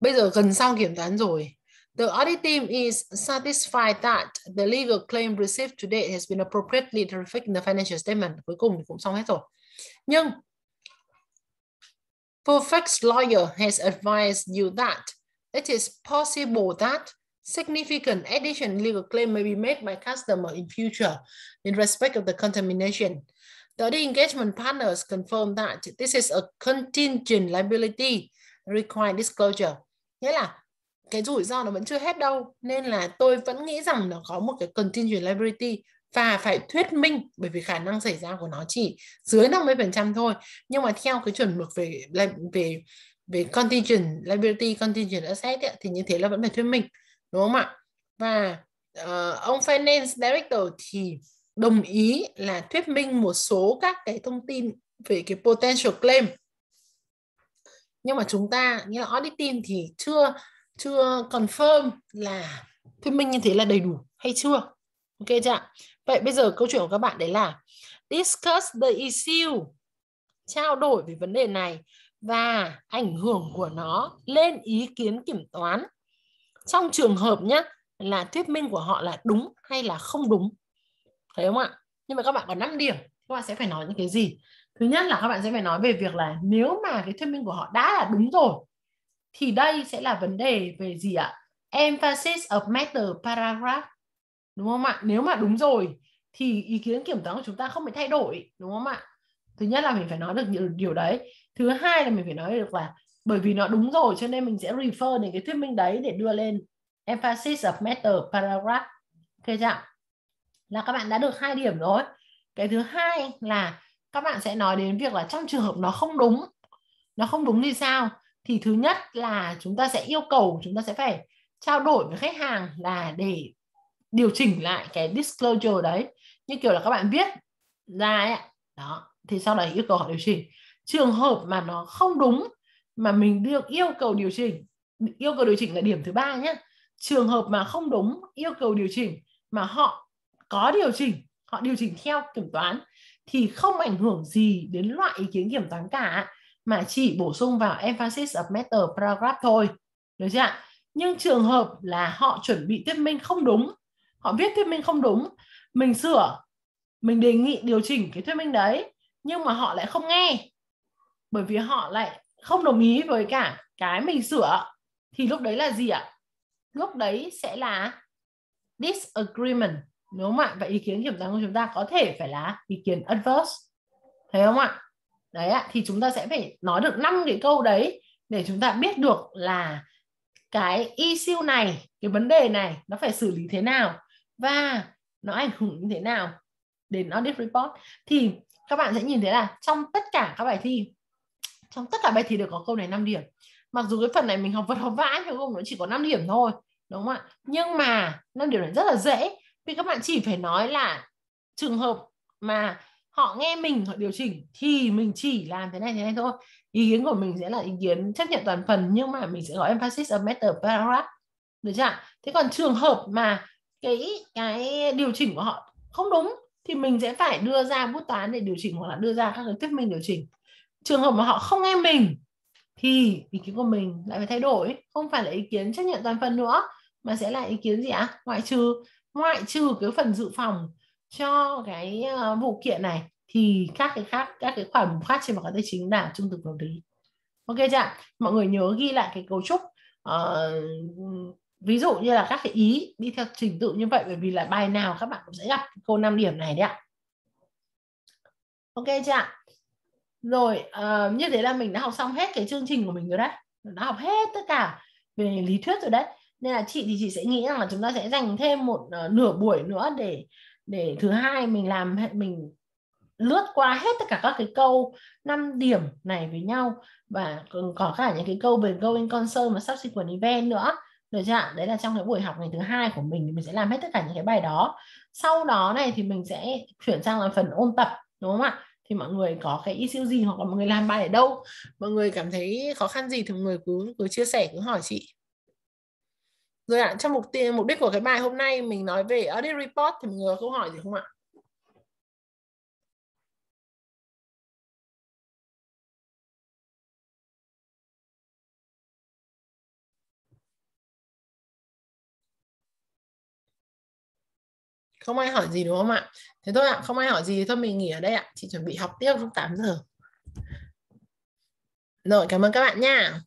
bây giờ gần xong kiểm toán rồi The audit team is satisfied that the legal claim received today has been appropriately reflected in the financial statement. Cuối cùng thì cũng xong hết rồi. Nhưng Perfect lawyer has advised you that it is possible that significant additional legal claim may be made by customer in future in respect of the contamination. The engagement partners confirm that this is a contingent liability required disclosure. Nghĩa là cái rủi ro nó vẫn chưa hết đâu nên là tôi vẫn nghĩ rằng nó có một cái contingent liability và phải thuyết minh bởi vì khả năng xảy ra của nó chỉ dưới 50% thôi nhưng mà theo cái chuẩn mực về về về contingent liability contingent asset ấy, thì như thế là vẫn phải thuyết minh đúng không ạ và uh, ông finance director thì đồng ý là thuyết minh một số các cái thông tin về cái potential claim nhưng mà chúng ta như là audit team thì chưa chưa confirm là thuyết minh như thế là đầy đủ hay chưa Ok chưa ạ? Vậy bây giờ câu chuyện của các bạn đấy là discuss the issue, trao đổi về vấn đề này và ảnh hưởng của nó lên ý kiến kiểm toán. Trong trường hợp nhé, là thuyết minh của họ là đúng hay là không đúng. Thấy không ạ? Nhưng mà các bạn có 5 điểm, các bạn sẽ phải nói những cái gì? Thứ nhất là các bạn sẽ phải nói về việc là nếu mà cái thuyết minh của họ đã là đúng rồi thì đây sẽ là vấn đề về gì ạ? Emphasis of matter paragraph đúng không ạ nếu mà đúng rồi thì ý kiến kiểm toán của chúng ta không phải thay đổi đúng không ạ thứ nhất là mình phải nói được điều, điều đấy thứ hai là mình phải nói được là bởi vì nó đúng rồi cho nên mình sẽ refer đến cái thuyết minh đấy để đưa lên emphasis of matter paragraph ok chưa là các bạn đã được hai điểm rồi cái thứ hai là các bạn sẽ nói đến việc là trong trường hợp nó không đúng nó không đúng thì sao thì thứ nhất là chúng ta sẽ yêu cầu chúng ta sẽ phải trao đổi với khách hàng là để điều chỉnh lại cái disclosure đấy như kiểu là các bạn viết ra ấy đó thì sau đấy yêu cầu họ điều chỉnh trường hợp mà nó không đúng mà mình được yêu cầu điều chỉnh yêu cầu điều chỉnh là điểm thứ ba nhé trường hợp mà không đúng yêu cầu điều chỉnh mà họ có điều chỉnh họ điều chỉnh theo kiểm toán thì không ảnh hưởng gì đến loại ý kiến kiểm toán cả mà chỉ bổ sung vào emphasis of matter paragraph thôi được chưa ạ nhưng trường hợp là họ chuẩn bị thuyết minh không đúng họ viết thuyết minh không đúng mình sửa mình đề nghị điều chỉnh cái thuyết minh đấy nhưng mà họ lại không nghe bởi vì họ lại không đồng ý với cả cái mình sửa thì lúc đấy là gì ạ lúc đấy sẽ là disagreement đúng không ạ và ý kiến kiểm toán của chúng ta có thể phải là ý kiến adverse thấy không ạ đấy ạ thì chúng ta sẽ phải nói được năm cái câu đấy để chúng ta biết được là cái issue này cái vấn đề này nó phải xử lý thế nào và nó ảnh hưởng như thế nào đến audit report thì các bạn sẽ nhìn thấy là trong tất cả các bài thi trong tất cả bài thi đều có câu này 5 điểm mặc dù cái phần này mình học vật học vãi nhưng không nó chỉ có 5 điểm thôi đúng không ạ nhưng mà 5 điểm này rất là dễ vì các bạn chỉ phải nói là trường hợp mà họ nghe mình họ điều chỉnh thì mình chỉ làm thế này thế này thôi ý kiến của mình sẽ là ý kiến chấp nhận toàn phần nhưng mà mình sẽ gọi emphasis on matter paragraph được chưa thế còn trường hợp mà cái cái điều chỉnh của họ không đúng thì mình sẽ phải đưa ra bút toán để điều chỉnh hoặc là đưa ra các cái thuyết minh điều chỉnh trường hợp mà họ không nghe mình thì ý kiến của mình lại phải thay đổi không phải là ý kiến chấp nhận toàn phần nữa mà sẽ là ý kiến gì ạ à? ngoại trừ ngoại trừ cái phần dự phòng cho cái ờ, vụ kiện này thì các cái khác các cái khoản khác trên báo cáo tài chính là trung thực hợp lý ok chưa mọi người nhớ ghi lại cái cấu trúc uh, ví dụ như là các cái ý đi theo trình tự như vậy bởi vì là bài nào các bạn cũng sẽ gặp câu 5 điểm này đấy ạ ok chưa ạ rồi uh, như thế là mình đã học xong hết cái chương trình của mình rồi đấy đã học hết tất cả về lý thuyết rồi đấy nên là chị thì chị sẽ nghĩ rằng là chúng ta sẽ dành thêm một uh, nửa buổi nữa để để thứ hai mình làm mình lướt qua hết tất cả các cái câu 5 điểm này với nhau và còn có cả những cái câu về going concern và subsequent event nữa được chưa ạ đấy là trong cái buổi học ngày thứ hai của mình thì mình sẽ làm hết tất cả những cái bài đó sau đó này thì mình sẽ chuyển sang là phần ôn tập đúng không ạ thì mọi người có cái issue gì hoặc là mọi người làm bài ở đâu mọi người cảm thấy khó khăn gì thì mọi người cứ cứ chia sẻ cứ hỏi chị rồi ạ trong mục tiêu mục đích của cái bài hôm nay mình nói về audit report thì mọi người có câu hỏi gì không ạ không ai hỏi gì đúng không ạ thế thôi ạ không ai hỏi gì thì thôi mình nghỉ ở đây ạ chị chuẩn bị học tiếp lúc 8 giờ rồi cảm ơn các bạn nha